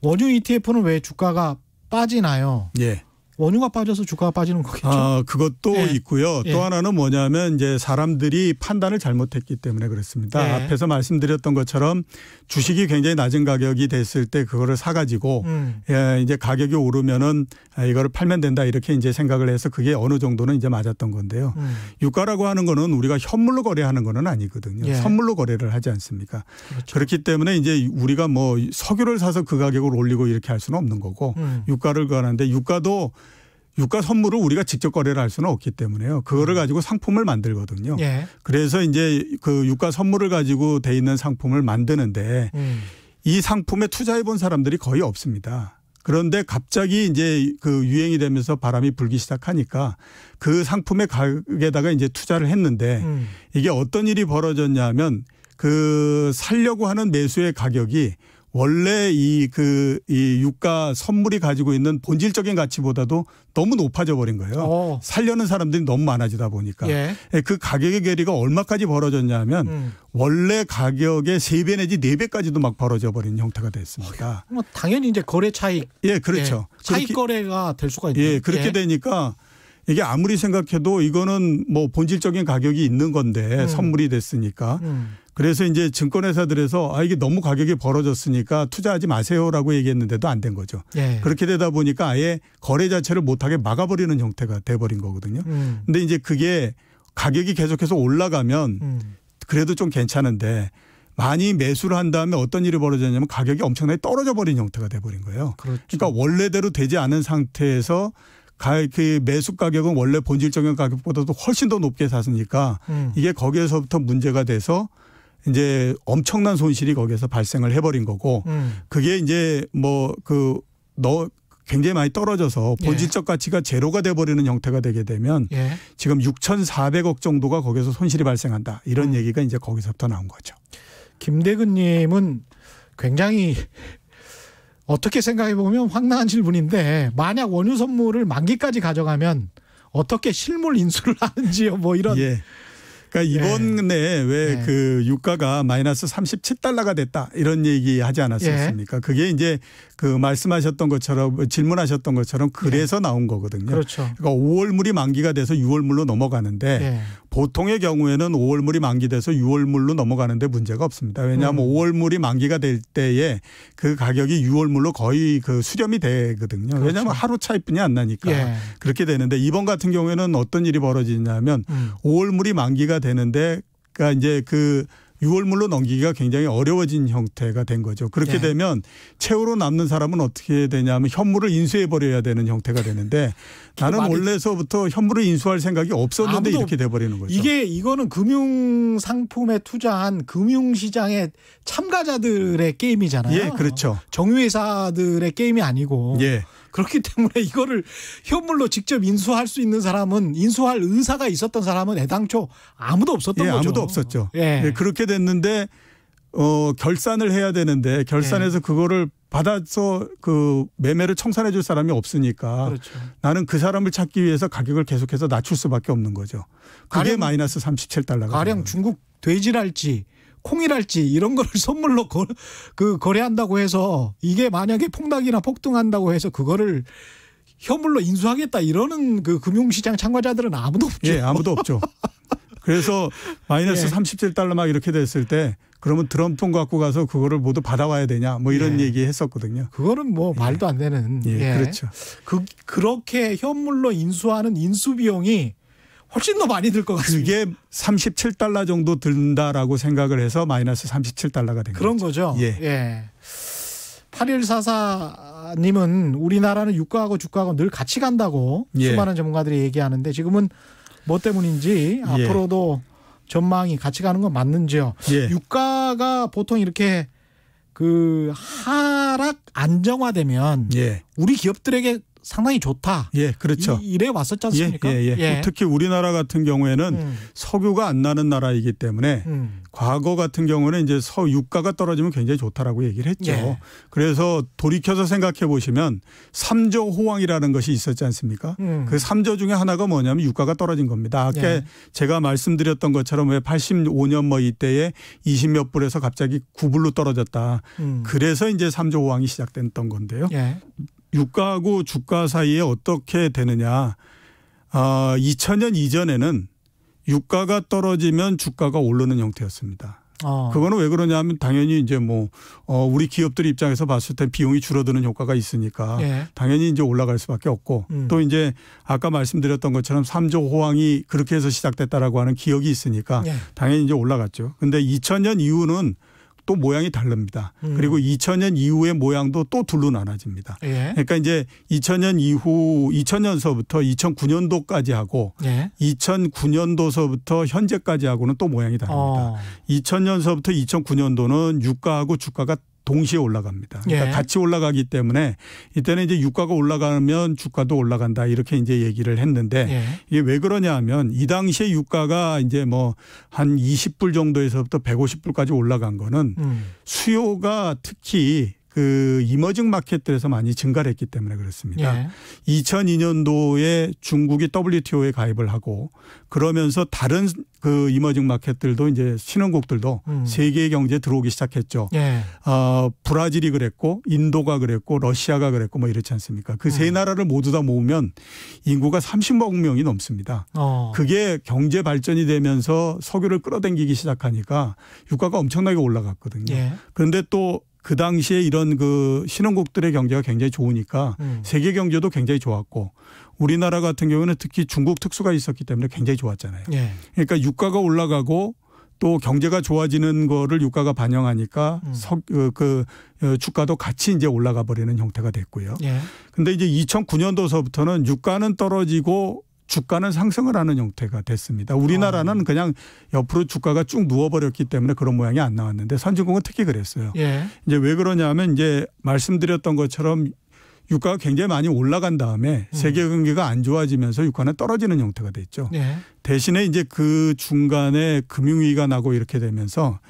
원유 ETF는 왜 주가가 빠지나요? 예. 원유가 빠져서 주가가 빠지는 거겠죠. 아, 그것도 예. 있고요. 예. 또 하나는 뭐냐면 이제 사람들이 판단을 잘못했기 때문에 그렇습니다. 예. 앞에서 말씀드렸던 것처럼 주식이 굉장히 낮은 가격이 됐을 때 그거를 사가지고 음. 예, 이제 가격이 오르면은 아, 이거를 팔면 된다 이렇게 이제 생각을 해서 그게 어느 정도는 이제 맞았던 건데요. 음. 유가라고 하는 거는 우리가 현물로 거래하는 거는 아니거든요. 예. 선물로 거래를 하지 않습니까? 그렇죠. 그렇기 때문에 이제 우리가 뭐 석유를 사서 그 가격을 올리고 이렇게 할 수는 없는 거고 음. 유가를 거하는데 유가도 유가 선물을 우리가 직접 거래를 할 수는 없기 때문에요. 그거를 음. 가지고 상품을 만들거든요. 예. 그래서 이제 그 유가 선물을 가지고 돼 있는 상품을 만드는데 음. 이 상품에 투자해 본 사람들이 거의 없습니다. 그런데 갑자기 이제 그 유행이 되면서 바람이 불기 시작하니까 그 상품의 가격에다가 이제 투자를 했는데 음. 이게 어떤 일이 벌어졌냐면 그 살려고 하는 매수의 가격이 원래 이 그이 그 유가 선물이 가지고 있는 본질적인 가치보다도 너무 높아져 버린 거예요. 오. 어. 살려는 사람들이 너무 많아지다 보니까 예. 예. 그 가격의 괴리가 얼마까지 벌어졌냐면 음. 원래 가격의 세배 내지 네배까지도막 벌어져 버린 형태가 됐습니다. 어, 뭐 당연히 이제 거래 차익 예, 그렇죠. 예. 차익 거래가 될 수가 있는 예, 그렇게 예. 되니까 이게 아무리 생각해도 이거는 뭐 본질적인 가격이 있는 건데 음. 선물이 됐으니까 음. 그래서 이제 증권회사들에서 아 이게 너무 가격이 벌어졌으니까 투자하지 마세요라고 얘기했는데도 안 된 거죠. 예. 그렇게 되다 보니까 아예 거래 자체를 못하게 막아버리는 형태가 돼버린 거거든요. 음. 근데 이제 그게 가격이 계속해서 올라가면 음. 그래도 좀 괜찮은데 많이 매수를 한 다음에 어떤 일이 벌어졌냐면 가격이 엄청나게 떨어져 버린 형태가 돼버린 거예요. 그렇죠. 그러니까 원래대로 되지 않은 상태에서 그 매수 가격은 원래 본질적인 가격보다도 훨씬 더 높게 샀으니까 음. 이게 거기에서부터 문제가 돼서 이제 엄청난 손실이 거기에서 발생을 해버린 거고 음. 그게 이제 뭐 그 너 굉장히 많이 떨어져서 예. 본질적 가치가 제로가 돼버리는 형태가 되게 되면 예. 지금 6,400억 정도가 거기서 손실이 발생한다 이런 음. 얘기가 이제 거기서부터 나온 거죠. 김대근님은 굉장히 어떻게 생각해 보면 황당한 질문인데 만약 원유 선물을 만기까지 가져가면 어떻게 실물 인수를 하는지요 뭐 이런 예. 그러니까 네. 이번에 왜그 네. 유가가 마이너스 37달러가 됐다 이런 얘기 하지 않았었습니까? 예. 그게 이제 그 말씀하셨던 것처럼 질문하셨던 것처럼 그래서 예. 나온 거거든요. 그렇죠. 그러니까 5월물이 만기가 돼서 6월물로 넘어가는데 예. 보통의 경우에는 5월물이 만기돼서 6월물로 넘어가는데 문제가 없습니다. 왜냐하면 음. 5월물이 만기가 될 때에 그 가격이 6월물로 거의 그 수렴이 되거든요. 그렇죠. 왜냐하면 하루 차이뿐이 안 나니까 예. 그렇게 되는데 이번 같은 경우에는 어떤 일이 벌어지냐면 음. 5월물이 만기가 되는데 그러니까 이제 그 유월물로 넘기기가 굉장히 어려워진 형태가 된 거죠. 그렇게 네. 되면 채우로 남는 사람은 어떻게 되냐면 현물을 인수해 버려야 되는 형태가 되는데 그 나는 원래서부터 현물을 인수할 생각이 없었는데 이렇게 돼 버리는 거죠. 이게 이거는 금융 상품에 투자한 금융 시장의 참가자들의 예, 게임이잖아요. 예, 그렇죠. 정유회사들의 게임이 아니고 예. 그렇기 때문에 이거를 현물로 직접 인수할 수 있는 사람은 인수할 의사가 있었던 사람은 애당초 아무도 없었던 예, 거죠. 아무도 없었죠. 예. 예. 그렇게 됐는데 어 결산을 해야 되는데 결산에서 예. 그거를 받아서 그 매매를 청산해 줄 사람이 없으니까 그렇죠. 나는 그 사람을 찾기 위해서 가격을 계속해서 낮출 수밖에 없는 거죠. 그게 가령, 마이너스 37달러가. 가령 중국 돼지랄지 콩이랄지 이런 거를 선물로 거, 그 거래한다고 해서 이게 만약에 폭락이나 폭등한다고 해서 그거를 현물로 인수하겠다 이러는 그 금융시장 참가자들은 아무도 없죠. 예, 아무도 없죠. 그래서 마이너스 예. 37달러 막 이렇게 됐을 때 그러면 드럼통 갖고 가서 그거를 모두 받아와야 되냐 뭐 이런 예. 얘기 했었거든요. 그거는 뭐 예. 말도 안 되는. 예, 예, 그렇죠. 그, 그렇게 현물로 인수하는 인수 비용이 훨씬 더 많이 들 것 같습니다. 그게 37달러 정도 든다라고 생각을 해서 마이너스 37달러가 된 그런 거죠. 예. 예. 8144님은 우리나라는 유가하고 주가하고 늘 같이 간다고 예. 수많은 전문가들이 얘기하는데 지금은 뭐 때문인지 예. 앞으로도 전망이 같이 가는 건 맞는지요. 예. 유가가 보통 이렇게 그 하락 안정화되면 예. 우리 기업들에게 상당히 좋다. 예, 그렇죠. 이, 래 왔었지 않습니까? 예, 예, 예, 예. 특히 우리나라 같은 경우에는 음. 석유가 안 나는 나라이기 때문에 음. 과거 같은 경우는 이제 서유가가 떨어지면 굉장히 좋다라고 얘기를 했죠. 예. 그래서 돌이켜서 생각해 보시면 삼조 호황이라는 것이 있었지 않습니까? 음. 그 삼조 중에 하나가 뭐냐면 유가가 떨어진 겁니다. 아까 예. 제가 말씀드렸던 것처럼 왜 85년 뭐 이때에 20몇 불에서 갑자기 9불로 떨어졌다. 음. 그래서 이제 삼조 호황이 시작됐던 건데요. 예. 유가하고 주가 사이에 어떻게 되느냐. 아, 2000년 이전에는 유가가 떨어지면 주가가 오르는 형태였습니다. 어. 그거는 왜 그러냐면 하 당연히 이제 뭐 어, 우리 기업들 입장에서 봤을 때 비용이 줄어드는 효과가 있으니까 예. 당연히 이제 올라갈 수밖에 없고 음. 또 이제 아까 말씀드렸던 것처럼 3조 호황이 그렇게 해서 시작됐다라고 하는 기억이 있으니까 예. 당연히 이제 올라갔죠. 근데 2000년 이후는 또 모양이 다릅니다. 음. 그리고 2000년 이후의 모양도 또 둘로 나눠집니다. 예. 그러니까 이제 2000년 이후 2000년서부터 2009년도까지 하고 예. 2009년도서부터 현재까지 하고는 또 모양이 다릅니다. 어. 2000년서부터 2009년도는 유가하고 주가가 동시에 올라갑니다. 그러니까 예. 같이 올라가기 때문에 이때는 이제 유가가 올라가면 주가도 올라간다 이렇게 이제 얘기를 했는데 예. 이게 왜 그러냐 하면 이 당시에 유가가 이제 뭐 한 20불 정도에서부터 150불까지 올라간 거는 음. 수요가 특히 그 이머징 마켓들에서 많이 증가를 했기 때문에 그렇습니다. 예. 2002년도에 중국이 WTO에 가입을 하고 그러면서 다른 그 이머징 마켓들도 이제 신흥국들도 음. 세계 경제에 들어오기 시작했죠. 예. 어, 브라질이 그랬고 인도가 그랬고 러시아가 그랬고 뭐 이렇지 않습니까? 그세 음. 나라를 모두 다 모으면 인구가 30억 명이 넘습니다. 어. 그게 경제 발전이 되면서 석유를 끌어당기기 시작하니까 유가가 엄청나게 올라갔거든요. 예. 그런데 또그 당시에 이런 그 신흥국들의 경제가 굉장히 좋으니까 음. 세계 경제도 굉장히 좋았고 우리나라 같은 경우는 특히 중국 특수가 있었기 때문에 굉장히 좋았잖아요. 예. 그러니까 유가가 올라가고 또 경제가 좋아지는 거를 유가가 반영하니까 음. 석, 그그 어, 어, 주가도 같이 이제 올라가 버리는 형태가 됐고요. 예. 근데 이제 2009년도서부터는 유가는 떨어지고 주가는 상승을 하는 형태가 됐습니다. 우리나라는 아. 그냥 옆으로 주가가 쭉 누워버렸기 때문에 그런 모양이 안 나왔는데 선진국은 특히 그랬어요. 예. 이제 왜 그러냐면 이제 말씀드렸던 것처럼 유가가 굉장히 많이 올라간 다음에 음. 세계 경기가 안 좋아지면서 유가는 떨어지는 형태가 됐죠. 예. 대신에 이제 그 중간에 금융위기가 나고 이렇게 되면서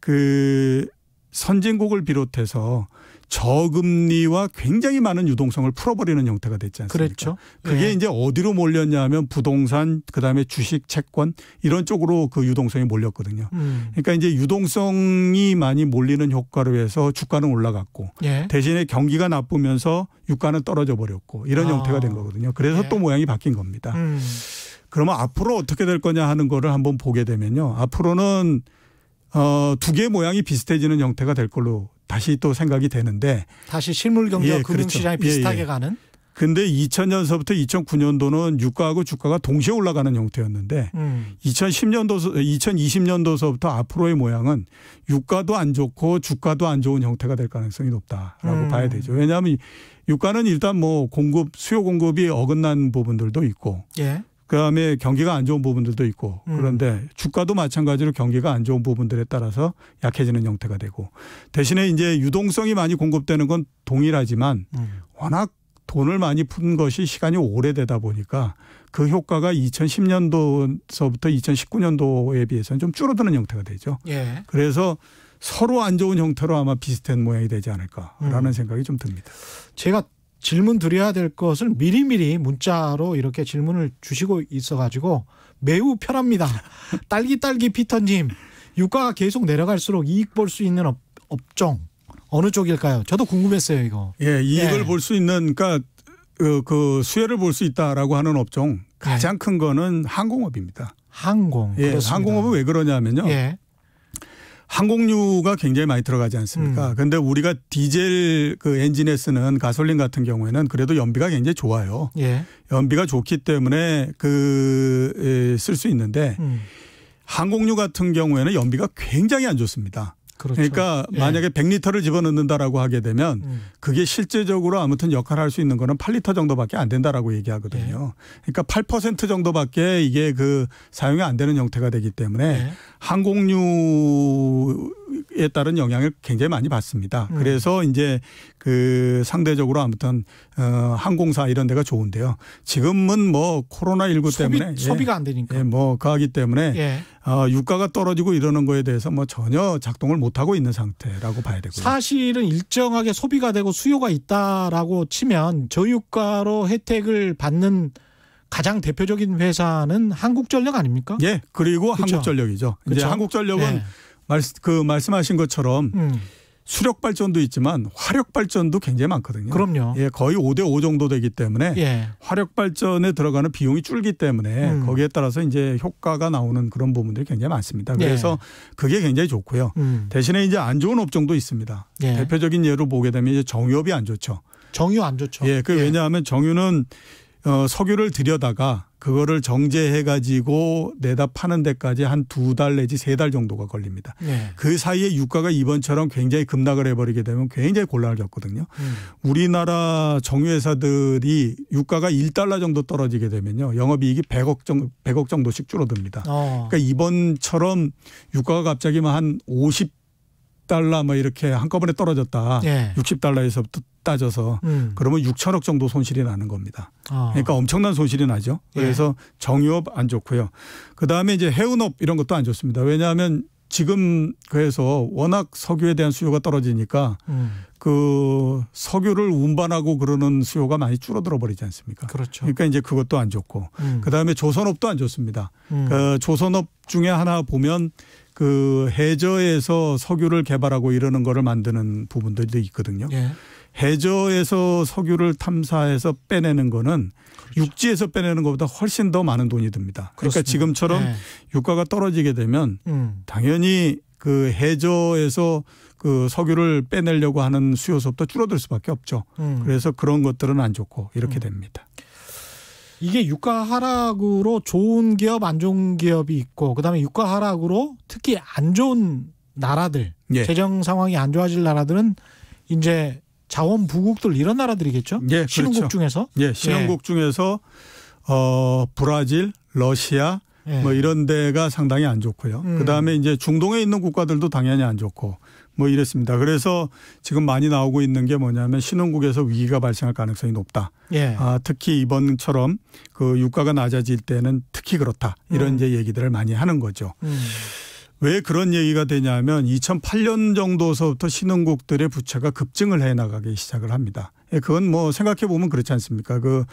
그 선진국을 비롯해서 저금리와 굉장히 많은 유동성을 풀어버리는 형태가 됐지 않습니까? 그렇죠. 그게 예. 이제 어디로 몰렸냐면 하 부동산, 그다음에 주식, 채권 이런 쪽으로 그 유동성이 몰렸거든요. 음. 그러니까 이제 유동성이 많이 몰리는 효과로 해서 주가는 올라갔고 예. 대신에 경기가 나쁘면서 유가는 떨어져 버렸고 이런 아. 형태가 된 거거든요. 그래서 예. 또 모양이 바뀐 겁니다. 음. 그러면 앞으로 어떻게 될 거냐 하는 거를 한번 보게 되면요. 앞으로는 어, 두개의 모양이 비슷해지는 형태가 될 걸로 다시 또 생각이 되는데 다시 실물 경제와 예, 금융시장이 그렇죠. 비슷하게 예, 예. 가는 근데 2000년서부터 2009년도는 유가하고 주가가 동시에 올라가는 형태였는데 음. 2010년도 2020년도서부터 앞으로의 모양은 유가도 안 좋고 주가도 안 좋은 형태가 될 가능성이 높다라고 음. 봐야 되죠. 왜냐하면 유가는 일단 뭐 공급 수요 공급이 어긋난 부분들도 있고 예. 그다음에 경기가 안 좋은 부분들도 있고 음. 그런데 주가도 마찬가지로 경기가 안 좋은 부분들에 따라서 약해지는 형태가 되고 대신에 이제 유동성이 많이 공급되는 건 동일하지만 음. 워낙 돈을 많이 푼 것이 시간이 오래되다 보니까 그 효과가 2010년도서부터 2019년도에 비해서는 좀 줄어드는 형태가 되죠. 예. 그래서 서로 안 좋은 형태로 아마 비슷한 모양이 되지 않을까라는 음. 생각이 좀 듭니다. 제가 질문 드려야 될 것을 미리미리 문자로 이렇게 질문을 주시고 있어가지고 매우 편합니다. 딸기딸기 피터님, 유가가 계속 내려갈수록 이익 볼 수 있는 업, 업종 어느 쪽일까요? 저도 궁금했어요 이거. 예, 이익을 예. 볼수 있는 그러니까 그, 그 수혜를 볼 수 있다라고 하는 업종 네. 가장 예. 큰 거는 항공업입니다. 항공. 예, 그렇습니다. 항공업은 왜 그러냐면요. 예. 항공유가 굉장히 많이 들어가지 않습니까? 음. 그런데 우리가 디젤 그 엔진에 쓰는 가솔린 같은 경우에는 그래도 연비가 굉장히 좋아요. 예. 연비가 좋기 때문에 그 쓸 수 있는데 음. 항공유 같은 경우에는 연비가 굉장히 안 좋습니다. 그렇죠. 그러니까 예. 만약에 100리터를 집어넣는다라고 하게 되면 음. 그게 실제적으로 아무튼 역할을 할 수 있는 거는 8리터 정도밖에 안 된다라고 얘기하거든요. 예. 그러니까 8% 정도밖에 이게 그 사용이 안 되는 형태가 되기 때문에 예. 항공유에 따른 영향을 굉장히 많이 받습니다. 음. 그래서 이제 그 상대적으로 아무튼 어 항공사 이런 데가 좋은데요. 지금은 뭐 코로나 19 소비, 때문에 예. 소비가 예, 안 되니까 예, 뭐그하기 때문에 예. 어, 유가가 떨어지고 이러는 거에 대해서 뭐 전혀 작동을 못 하고 있는 상태라고 봐야 되고요. 사실은 일정하게 소비가 되고 수요가 있다라고 치면 저유가로 혜택을 받는 가장 대표적인 회사는 한국전력 아닙니까? 예, 그리고 그쵸? 한국전력이죠. 그쵸? 이제 한국전력은 예. 말, 그 말씀하신 것처럼 음. 수력 발전도 있지만 화력 발전도 굉장히 많거든요. 그럼요. 예, 거의 5대 5 정도 되기 때문에 예. 화력 발전에 들어가는 비용이 줄기 때문에 음. 거기에 따라서 이제 효과가 나오는 그런 부분들이 굉장히 많습니다. 예. 그래서 예. 그게 굉장히 좋고요. 음. 대신에 이제 안 좋은 업종도 있습니다. 예. 대표적인 예로 보게 되면 이제 정유업이 안 좋죠. 정유 안 좋죠. 예, 그 예. 왜냐하면 정유는 어, 석유를 들여다가 그거를 정제해 가지고 내다 파는 데까지 한 두 달 내지 세 달 정도가 걸립니다. 네. 그 사이에 유가가 이번처럼 굉장히 급락을 해버리게 되면 굉장히 곤란을 겪거든요. 음. 우리나라 정유회사들이 유가가 1달러 정도 떨어지게 되면요. 영업이익이 100억, 정도, 100억 정도씩 줄어듭니다. 어. 그러니까 이번처럼 유가가 갑자기 뭐 한 50, 달러 뭐 이렇게 한꺼번에 떨어졌다. 예. 60달러에서부터 따져서 음. 그러면 6천억 정도 손실이 나는 겁니다. 어. 그러니까 엄청난 손실이 나죠. 예. 그래서 예. 정유업 안 좋고요. 그다음에 이제 해운업 이런 것도 안 좋습니다. 왜냐하면 지금 그래서 워낙 석유에 대한 수요가 떨어지니까 음. 그 석유를 운반하고 그러는 수요가 많이 줄어들어 버리지 않습니까? 그렇죠. 그러니까 이제 그것도 안 좋고 음. 그다음에 조선업도 안 좋습니다. 음. 그 조선업 중에 하나 보면 그 해저에서 석유를 개발하고 이러는 거를 만드는 부분들도 있거든요. 예. 해저에서 석유를 탐사해서 빼내는 거는 그렇죠. 육지에서 빼내는 것보다 훨씬 더 많은 돈이 듭니다. 그러니까 그렇습니다. 그러니까 지금처럼 네. 유가가 떨어지게 되면 음. 당연히 그 해저에서 그 석유를 빼내려고 하는 수요섭도 줄어들 수밖에 없죠. 음. 그래서 그런 것들은 안 좋고 이렇게 음. 됩니다. 이게 유가 하락으로 좋은 기업 안 좋은 기업이 있고 그다음에 유가 하락으로 특히 안 좋은 나라들 예. 재정 상황이 안 좋아질 나라들은 이제 자원 부국들 이런 나라들이겠죠. 예, 그렇죠. 신흥국 그렇죠. 중에서 예, 신흥국 예. 중에서 어 브라질, 러시아 뭐 예. 뭐 이런 데가 상당히 안 좋고요. 음. 그다음에 이제 중동에 있는 국가들도 당연히 안 좋고 뭐 이랬습니다. 그래서 지금 많이 나오고 있는 게 뭐냐면 신흥국에서 위기가 발생할 가능성이 높다. 예. 아, 특히 이번처럼 그 유가가 낮아질 때는 특히 그렇다. 이런 음. 이제 얘기들을 많이 하는 거죠. 음. 왜 그런 얘기가 되냐면 2008년 정도서부터 신흥국들의 부채가 급증을 해 나가기 시작을 합니다. 예, 그건 뭐 생각해 보면 그렇지 않습니까? 그,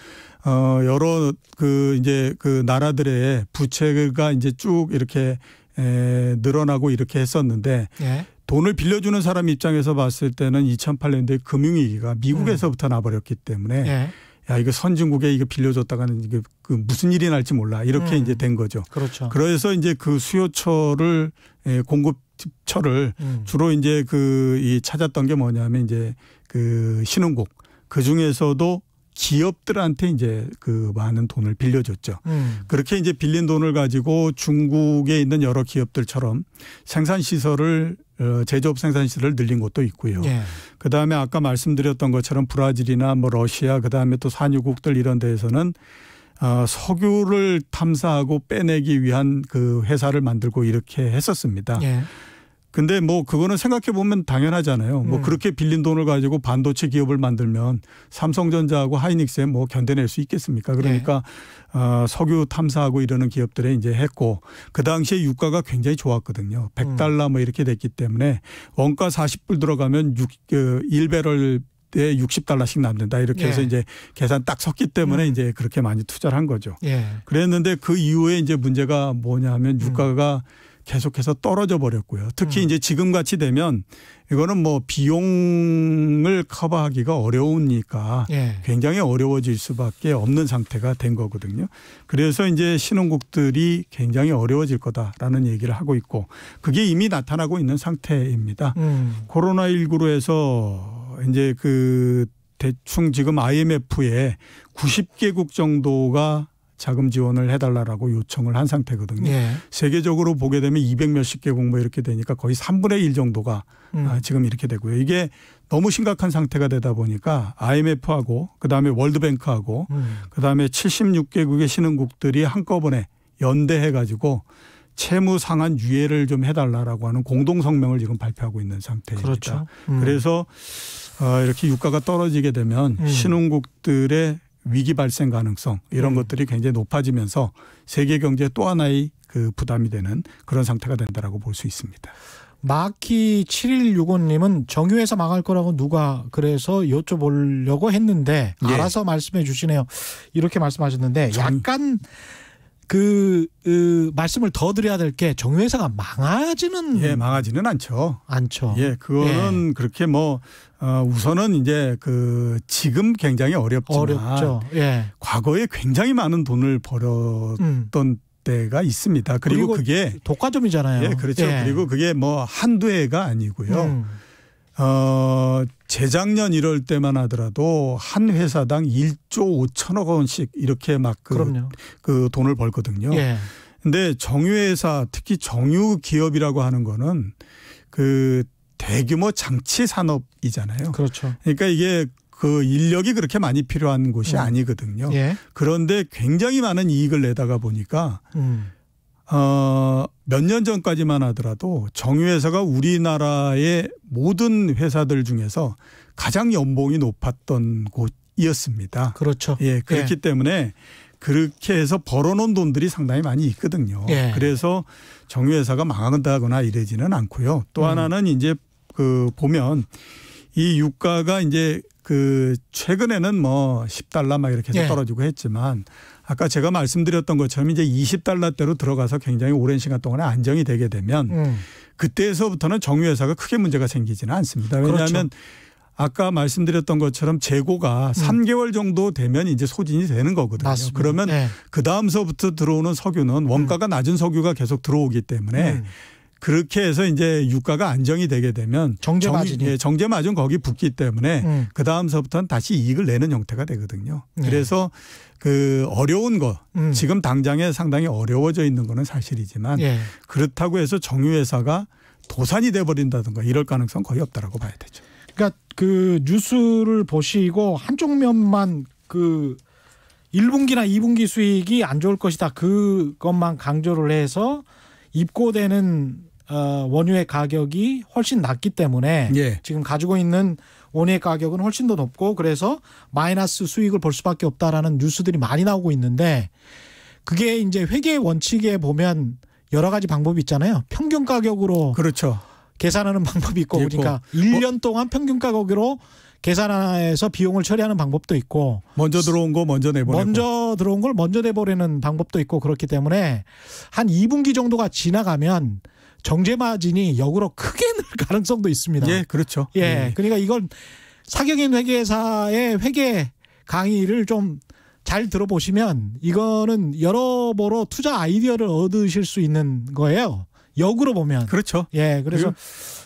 어, 여러 그 이제 그 나라들의 부채가 이제 쭉 이렇게 에, 늘어나고 이렇게 했었는데 예. 돈을 빌려주는 사람 입장에서 봤을 때는 2008년도에 금융위기가 미국에서부터 음. 나버렸기 때문에 예. 야 이거 선진국에 이거 빌려줬다가는 이게 그 무슨 일이 날지 몰라 이렇게 음. 이제 된 거죠. 그렇죠. 그래서 이제 그 수요처를 예, 공급처를 음. 주로 이제 그이 찾았던 게 뭐냐면 이제 그 신흥국 그 중에서도 기업들한테 이제 그 많은 돈을 빌려줬죠. 음. 그렇게 이제 빌린 돈을 가지고 중국에 있는 여러 기업들처럼 생산 시설을 어, 제조업 생산 시설을 늘린 곳도 있고요. 예. 그다음에 아까 말씀드렸던 것처럼 브라질이나 뭐 러시아 그다음에 또 산유국들 이런 데에서는 어, 석유를 탐사하고 빼내기 위한 그 회사를 만들고 이렇게 했었습니다. 예. 근데 뭐 그거는 생각해 보면 당연하잖아요. 뭐 음. 뭐 그렇게 빌린 돈을 가지고 반도체 기업을 만들면 삼성전자하고 하이닉스에 뭐 견뎌낼 수 있겠습니까? 그러니까 네. 어, 석유 탐사하고 이러는 기업들에 이제 했고 그 당시에 유가가 굉장히 좋았거든요. 100달러 음. 뭐 이렇게 됐기 때문에 원가 40불 들어가면 6, 그 1배럴 때 60달러씩 남는다 이렇게 해서 예. 이제 계산 딱 섰기 때문에 음. 이제 그렇게 많이 투자를 한 거죠. 예. 그랬는데 그 이후에 이제 문제가 뭐냐면 하 음. 유가가 음. 계속해서 떨어져 버렸고요. 특히 음. 이제 지금 같이 되면 이거는 뭐 비용을 커버하기가 어려우니까 예. 굉장히 어려워질 수밖에 없는 상태가 된 거거든요. 그래서 이제 신흥국들이 굉장히 어려워질 거다라는 얘기를 하고 있고 그게 이미 나타나고 있는 상태입니다. 음. 코로나19로 해서 이제 그 대충 지금 IMF에 90개국 정도가 자금 지원을 해달라라고 요청을 한 상태거든요. 예. 세계적으로 보게 되면 200 몇십 개국 뭐 이렇게 되니까 거의 3분의 1 정도가 음. 아, 지금 이렇게 되고요. 이게 너무 심각한 상태가 되다 보니까 IMF하고 그다음에 월드뱅크하고 음. 그다음에 76개국의 신흥국들이 한꺼번에 연대해 가지고 채무 상한 유예를 좀 해달라라고 하는 공동 성명을 지금 발표하고 있는 상태입니다. 그렇죠. 음. 그래서 어, 이렇게 유가가 떨어지게 되면 음. 신흥국들의 위기 발생 가능성 이런 음. 것들이 굉장히 높아지면서 세계 경제 또 하나의 그 부담이 되는 그런 상태가 된다라고 볼 수 있습니다. 마키 7165님은 정유에서 망할 거라고 누가 그래서 여쭤보려고 했는데 예. 알아서 말씀해 주시네요. 이렇게 말씀하셨는데 약간 그, 그 말씀을 더 드려야 될 게 정유회사가 망하지는 예 망하지는 않죠. 않죠. 예 그거는 예. 그렇게 뭐 어, 우선은 이제 그 지금 굉장히 어렵지만 어렵죠. 예. 과거에 굉장히 많은 돈을 벌었던 음. 때가 있습니다. 그리고, 그리고, 그게 독과점이잖아요. 예 그렇죠. 예. 그리고 그게 뭐 한두 해가 아니고요. 음. 어, 재작년 이럴 때만 하더라도 한 회사당 1조 5천억 원씩 이렇게 막그 그 돈을 벌거든요. 예. 근데 정유회사 특히 정유 기업이라고 하는 거는 그 대규모 장치 산업이잖아요. 그렇죠. 그러니까 이게 그 인력이 그렇게 많이 필요한 곳이 음. 아니거든요. 예. 그런데 굉장히 많은 이익을 내다가 보니까 음. 어, 몇 년 전까지만 하더라도 정유회사가 우리나라의 모든 회사들 중에서 가장 연봉이 높았던 곳이었습니다. 그렇죠. 예, 그렇기 예. 때문에 그렇게 해서 벌어놓은 돈들이 상당히 많이 있거든요. 예. 그래서 정유회사가 망한다거나 이러지는 않고요. 또 음. 하나는 이제 그 보면 이 유가가 이제 그 최근에는 뭐 10달러 막 이렇게 해서 예. 떨어지고 했지만 아까 제가 말씀드렸던 것처럼 이제 20달러대로 들어가서 굉장히 오랜 시간 동안에 안정이 되게 되면 음. 그때에서부터는 정유회사가 크게 문제가 생기지는 않습니다. 왜냐하면 그렇죠. 아까 말씀드렸던 것처럼 재고가 음. 3개월 정도 되면 이제 소진이 되는 거거든요. 맞습니다. 그러면 네. 그 다음서부터 들어오는 석유는 음. 원가가 낮은 석유가 계속 들어오기 때문에 음. 그렇게 해서 이제 유가가 안정이 되게 되면 정제 마진 예, 정제 마진 거기 붙기 때문에 음. 그 다음서부터는 다시 이익을 내는 형태가 되거든요. 네. 그래서 그 어려운 거 음. 지금 당장에 상당히 어려워져 있는 거는 사실이지만 예. 그렇다고 해서 정유회사가 도산이 돼 버린다든가 이럴 가능성 거의 없다라고 봐야 되죠. 그러니까 그 뉴스를 보시고 한쪽 면만 그 1분기나 2분기 수익이 안 좋을 것이다. 그것만 강조를 해서 입고되는 어, 원유의 가격이 훨씬 낮기 때문에 예. 지금 가지고 있는 원유의 가격은 훨씬 더 높고 그래서 마이너스 수익을 볼 수밖에 없다라는 뉴스들이 많이 나오고 있는데 그게 이제 회계 원칙에 보면 여러 가지 방법이 있잖아요. 평균 가격으로 그렇죠. 계산하는 방법이 있고 있고. 그러니까 1년 동안 평균 가격으로 계산해서 비용을 처리하는 방법도 있고 먼저 들어온 거 먼저 내보내고 먼저 들어온 걸 먼저 내보내는 방법도 있고 그렇기 때문에 한 2분기 정도가 지나가면 정제 마진이 역으로 크게 늘 가능성도 있습니다. 예, 그렇죠. 예. 예. 그러니까 이건 사경인 회계사의 회계 강의를 좀 잘 들어보시면 이거는 여러모로 투자 아이디어를 얻으실 수 있는 거예요. 역으로 보면. 그렇죠. 예. 그래서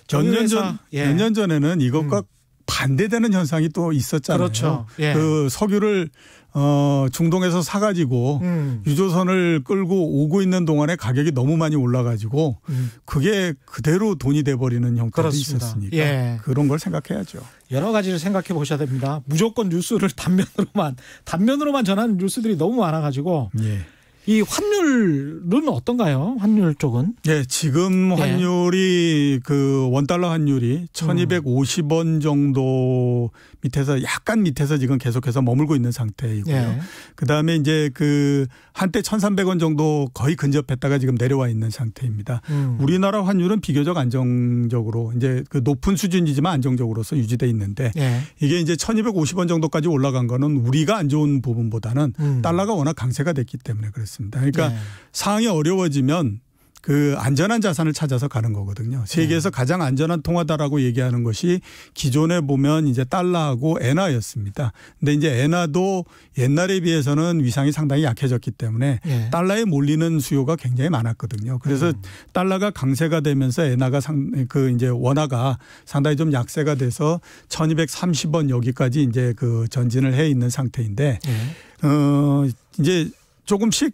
전년 전, 예. 몇년 전에는 이것과 음. 반대되는 현상이 또 있었잖아요. 그렇죠. 예. 그 석유를 어, 중동에서 사가지고 음. 유조선을 끌고 오고 있는 동안에 가격이 너무 많이 올라가지고 음. 그게 그대로 돈이 돼버리는 형태도 그렇습니다. 있었으니까 예. 그런 걸 생각해야죠. 여러 가지를 생각해 보셔야 됩니다. 무조건 뉴스를 단면으로만 단면으로만 전하는 뉴스들이 너무 많아가지고 예. 이 환율은 어떤가요? 환율 쪽은? 예, 지금 예. 환율이 예. 그 그원 달러 환율이 1,250원 음. 정도 밑에서 약간 밑에서 지금 계속해서 머물고 있는 상태이고요. 예. 그다음에 이제 그 한때 1,300원 정도 거의 근접했다가 지금 내려와 있는 상태입니다. 음. 우리나라 환율은 비교적 안정적으로 이제 그 높은 수준이지만 안정적으로서 유지돼 있는데 예. 이게 이제 1,250원 정도까지 올라간 거는 우리가 안 좋은 부분보다는 음. 달러가 워낙 강세가 됐기 때문에 그렇습니다. 그러니까 예. 상황이 어려워지면 그 안전한 자산을 찾아서 가는 거거든요. 세계에서 네. 가장 안전한 통화다라고 얘기하는 것이 기존에 보면 이제 달러하고 엔화였습니다. 근데 이제 엔화도 옛날에 비해서는 위상이 상당히 약해졌기 때문에 네. 달러에 몰리는 수요가 굉장히 많았거든요. 그래서 음. 달러가 강세가 되면서 엔화가 상그 이제 원화가 상당히 좀 약세가 돼서 1230원 여기까지 이제 그 전진을 해 있는 상태인데 네. 어 이제 조금씩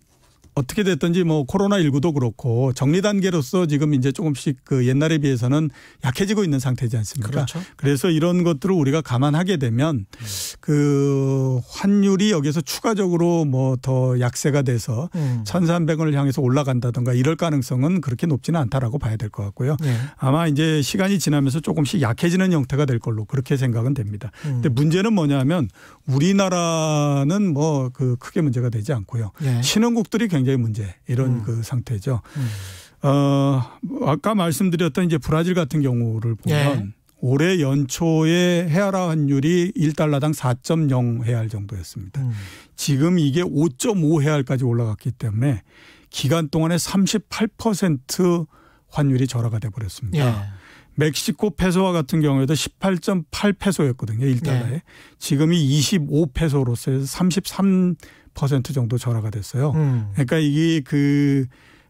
어떻게 됐든지 뭐 코로나19도 그렇고 정리 단계로서 지금 이제 조금씩 그 옛날에 비해서는 약해지고 있는 상태지 않습니까? 그렇죠. 그래서 이런 것들을 우리가 감안하게 되면 음. 그 환율이 여기서 추가적으로 뭐 더 약세가 돼서 음. 1,300원을 향해서 올라간다든가 이럴 가능성은 그렇게 높지는 않다라고 봐야 될 것 같고요. 네. 아마 이제 시간이 지나면서 조금씩 약해지는 형태가 될 걸로 그렇게 생각은 됩니다. 음. 근데 문제는 뭐냐면 우리나라는 뭐 그 크게 문제가 되지 않고요. 네. 신흥국들이 굉장히 경제의 문제 이런 음. 그 상태죠. 음. 어, 아까 말씀드렸던 이제 브라질 같은 경우를 보면 예. 올해 연초에 헤아라 환율이 1달러당 4.0 헤알 정도였습니다. 음. 지금 이게 5.5 헤알까지 올라갔기 때문에 기간 동안에 38% 환율이 절하가 돼 버렸습니다. 예. 멕시코 페소와 같은 경우에도 18.8 페소였거든요. 1달러에. 예. 지금이 25 페소로서 33 퍼센트 정도 절하가 됐어요. 음. 그러니까 이게 그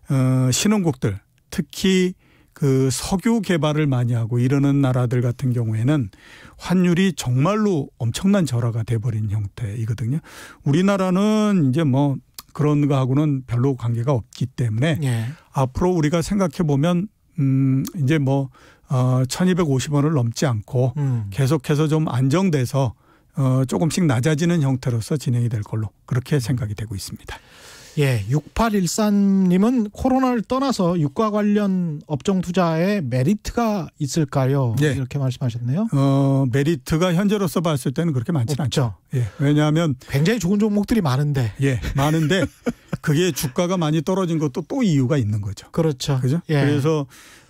어, 신흥국들 특히 그 석유 개발을 많이 하고 이러는 나라들 같은 경우에는 환율이 정말로 엄청난 절하가 돼버린 형태이거든요. 우리나라는 이제 뭐 그런 거하고는 별로 관계가 없기 때문에 예. 앞으로 우리가 생각해 보면 음 이제 뭐 어, 1,250원을 넘지 않고 음. 계속해서 좀 안정돼서 어, 조금씩 낮아지는 형태로서 진행이 될 걸로 그렇게 생각이 되고 있습니다. 예, 6813님은 코로나를 떠나서 유가 관련 업종 투자에 메리트가 있을까요? 예. 이렇게 말씀하셨네요. 어, 메리트가 현재로서 봤을 때는 그렇게 많지는 않죠. 예, 왜냐하면 굉장히 좋은 종목들이 많은데. 예, 많은데 그게 주가가 많이 떨어진 것도 또 이유가 있는 거죠. 그렇죠. 그죠? 예. 그래서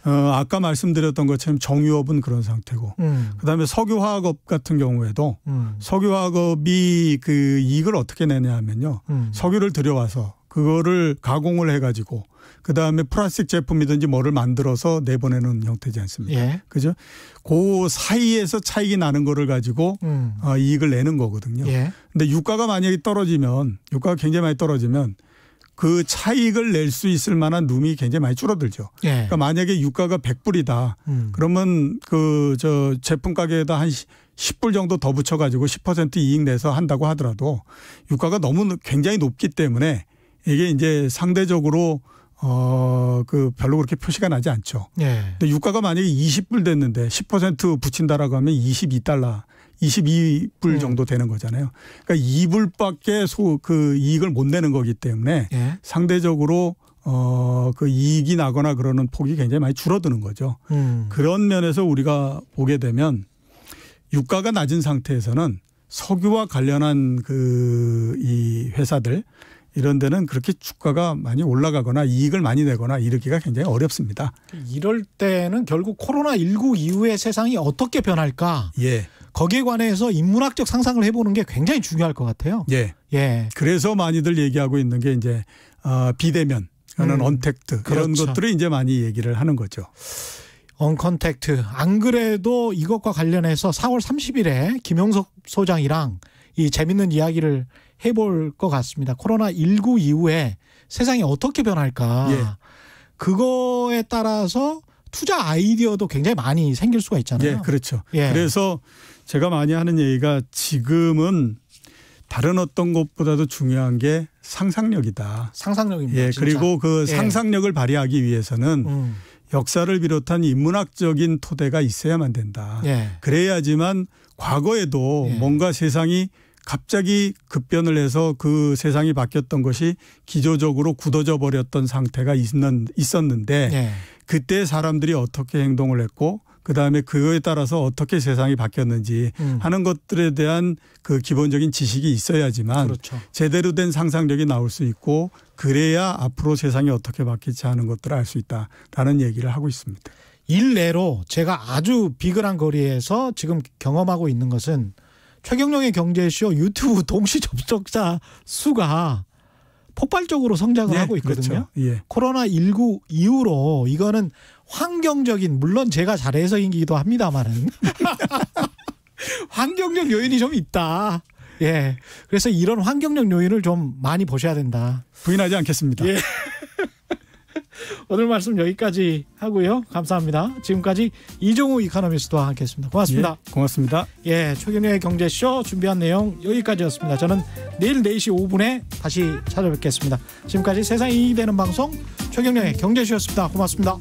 어, 아까 말씀드렸던 것처럼 정유업은 그런 상태고 음. 그다음에 석유화학업 같은 경우에도 음. 석유화학업이 그 이익을 어떻게 내냐면요 하 음. 석유를 들여와서 그거를 가공을 해가지고 그 다음에 플라스틱 제품이든지 뭐를 만들어서 내보내는 형태지 않습니까? 예. 그죠? 그 사이에서 차익이 나는 거를 가지고 음. 어, 이익을 내는 거거든요. 예. 근데 유가가 만약에 떨어지면 유가가 굉장히 많이 떨어지면 그 차익을 낼 수 있을 만한 룸이 굉장히 많이 줄어들죠. 예. 그러니까 만약에 유가가 100불이다. 음. 그러면 그 저 제품 가격에다 한 10불 정도 더 붙여 가지고 10% 이익 내서 한다고 하더라도 유가가 너무 굉장히 높기 때문에 이게 이제 상대적으로 어, 그 별로 그렇게 표시가 나지 않죠. 예. 근데 유가가 만약에 20불 됐는데 10% 붙인다라고 하면 22달러 22불 음. 정도 되는 거잖아요. 그러니까 2불밖에 소 그 이익을 못 내는 거기 때문에 예. 상대적으로 어 그 이익이 나거나 그러는 폭이 굉장히 많이 줄어드는 거죠. 음. 그런 면에서 우리가 보게 되면 유가가 낮은 상태에서는 석유와 관련한 그이 회사들 이런 데는 그렇게 주가가 많이 올라가거나 이익을 많이 내거나 이러기가 굉장히 어렵습니다. 이럴 때는 결국 코로나 19 이후의 세상이 어떻게 변할까? 예. 거기에 관해서 인문학적 상상을 해보는 게 굉장히 중요할 것 같아요. 예. 예. 그래서 많이들 얘기하고 있는 게 이제 어, 비대면, 그는 음, 언택트 그런 그렇죠. 것들을 이제 많이 얘기를 하는 거죠. 언컨택트. 안 그래도 이것과 관련해서 4월 30일에 김용석 소장이랑 이 재밌는 이야기를 해볼 것 같습니다. 코로나 19 이후에 세상이 어떻게 변할까. 예. 그거에 따라서 투자 아이디어도 굉장히 많이 생길 수가 있잖아요. 예, 그렇죠. 예. 그래서 제가 많이 하는 얘기가 지금은 다른 어떤 것보다도 중요한 게 상상력이다. 상상력입니다. 예, 그리고 그 예. 상상력을 발휘하기 위해서는 음. 역사를 비롯한 인문학적인 토대가 있어야만 된다. 예. 그래야지만 과거에도 예. 뭔가 세상이 갑자기 급변을 해서 그 세상이 바뀌었던 것이 기조적으로 굳어져 버렸던 상태가 있는 있었는데 예. 그때 사람들이 어떻게 행동을 했고 그다음에 그거에 따라서 어떻게 세상이 바뀌었는지 음. 하는 것들에 대한 그 기본적인 지식이 있어야지만 그렇죠. 제대로 된 상상력이 나올 수 있고 그래야 앞으로 세상이 어떻게 바뀌지 하는 것들을 알 수 있다라는 얘기를 하고 있습니다. 일례로 제가 아주 비근한 거리에서 지금 경험하고 있는 것은 최경룡의 경제쇼 유튜브 동시 접속자 수가 폭발적으로 성장을 예, 하고 있거든요. 그렇죠. 예. 코로나 19 이후로 이거는 환경적인 물론 제가 잘해서이기도 합니다만은 환경적 요인이 좀 있다. 예. 그래서 이런 환경적 요인을 좀 많이 보셔야 된다. 부인하지 않겠습니다. 예. 오늘 말씀 여기까지 하고요. 감사합니다. 지금까지 이종우 이카노미스트와 함께했습니다. 고맙습니다. 예, 고맙습니다. 예, 최경영의 경제쇼 준비한 내용 여기까지였습니다. 저는 내일 4시 5분에 다시 찾아뵙겠습니다. 지금까지 세상이 이익 되는 방송 최경영의 경제쇼였습니다. 고맙습니다.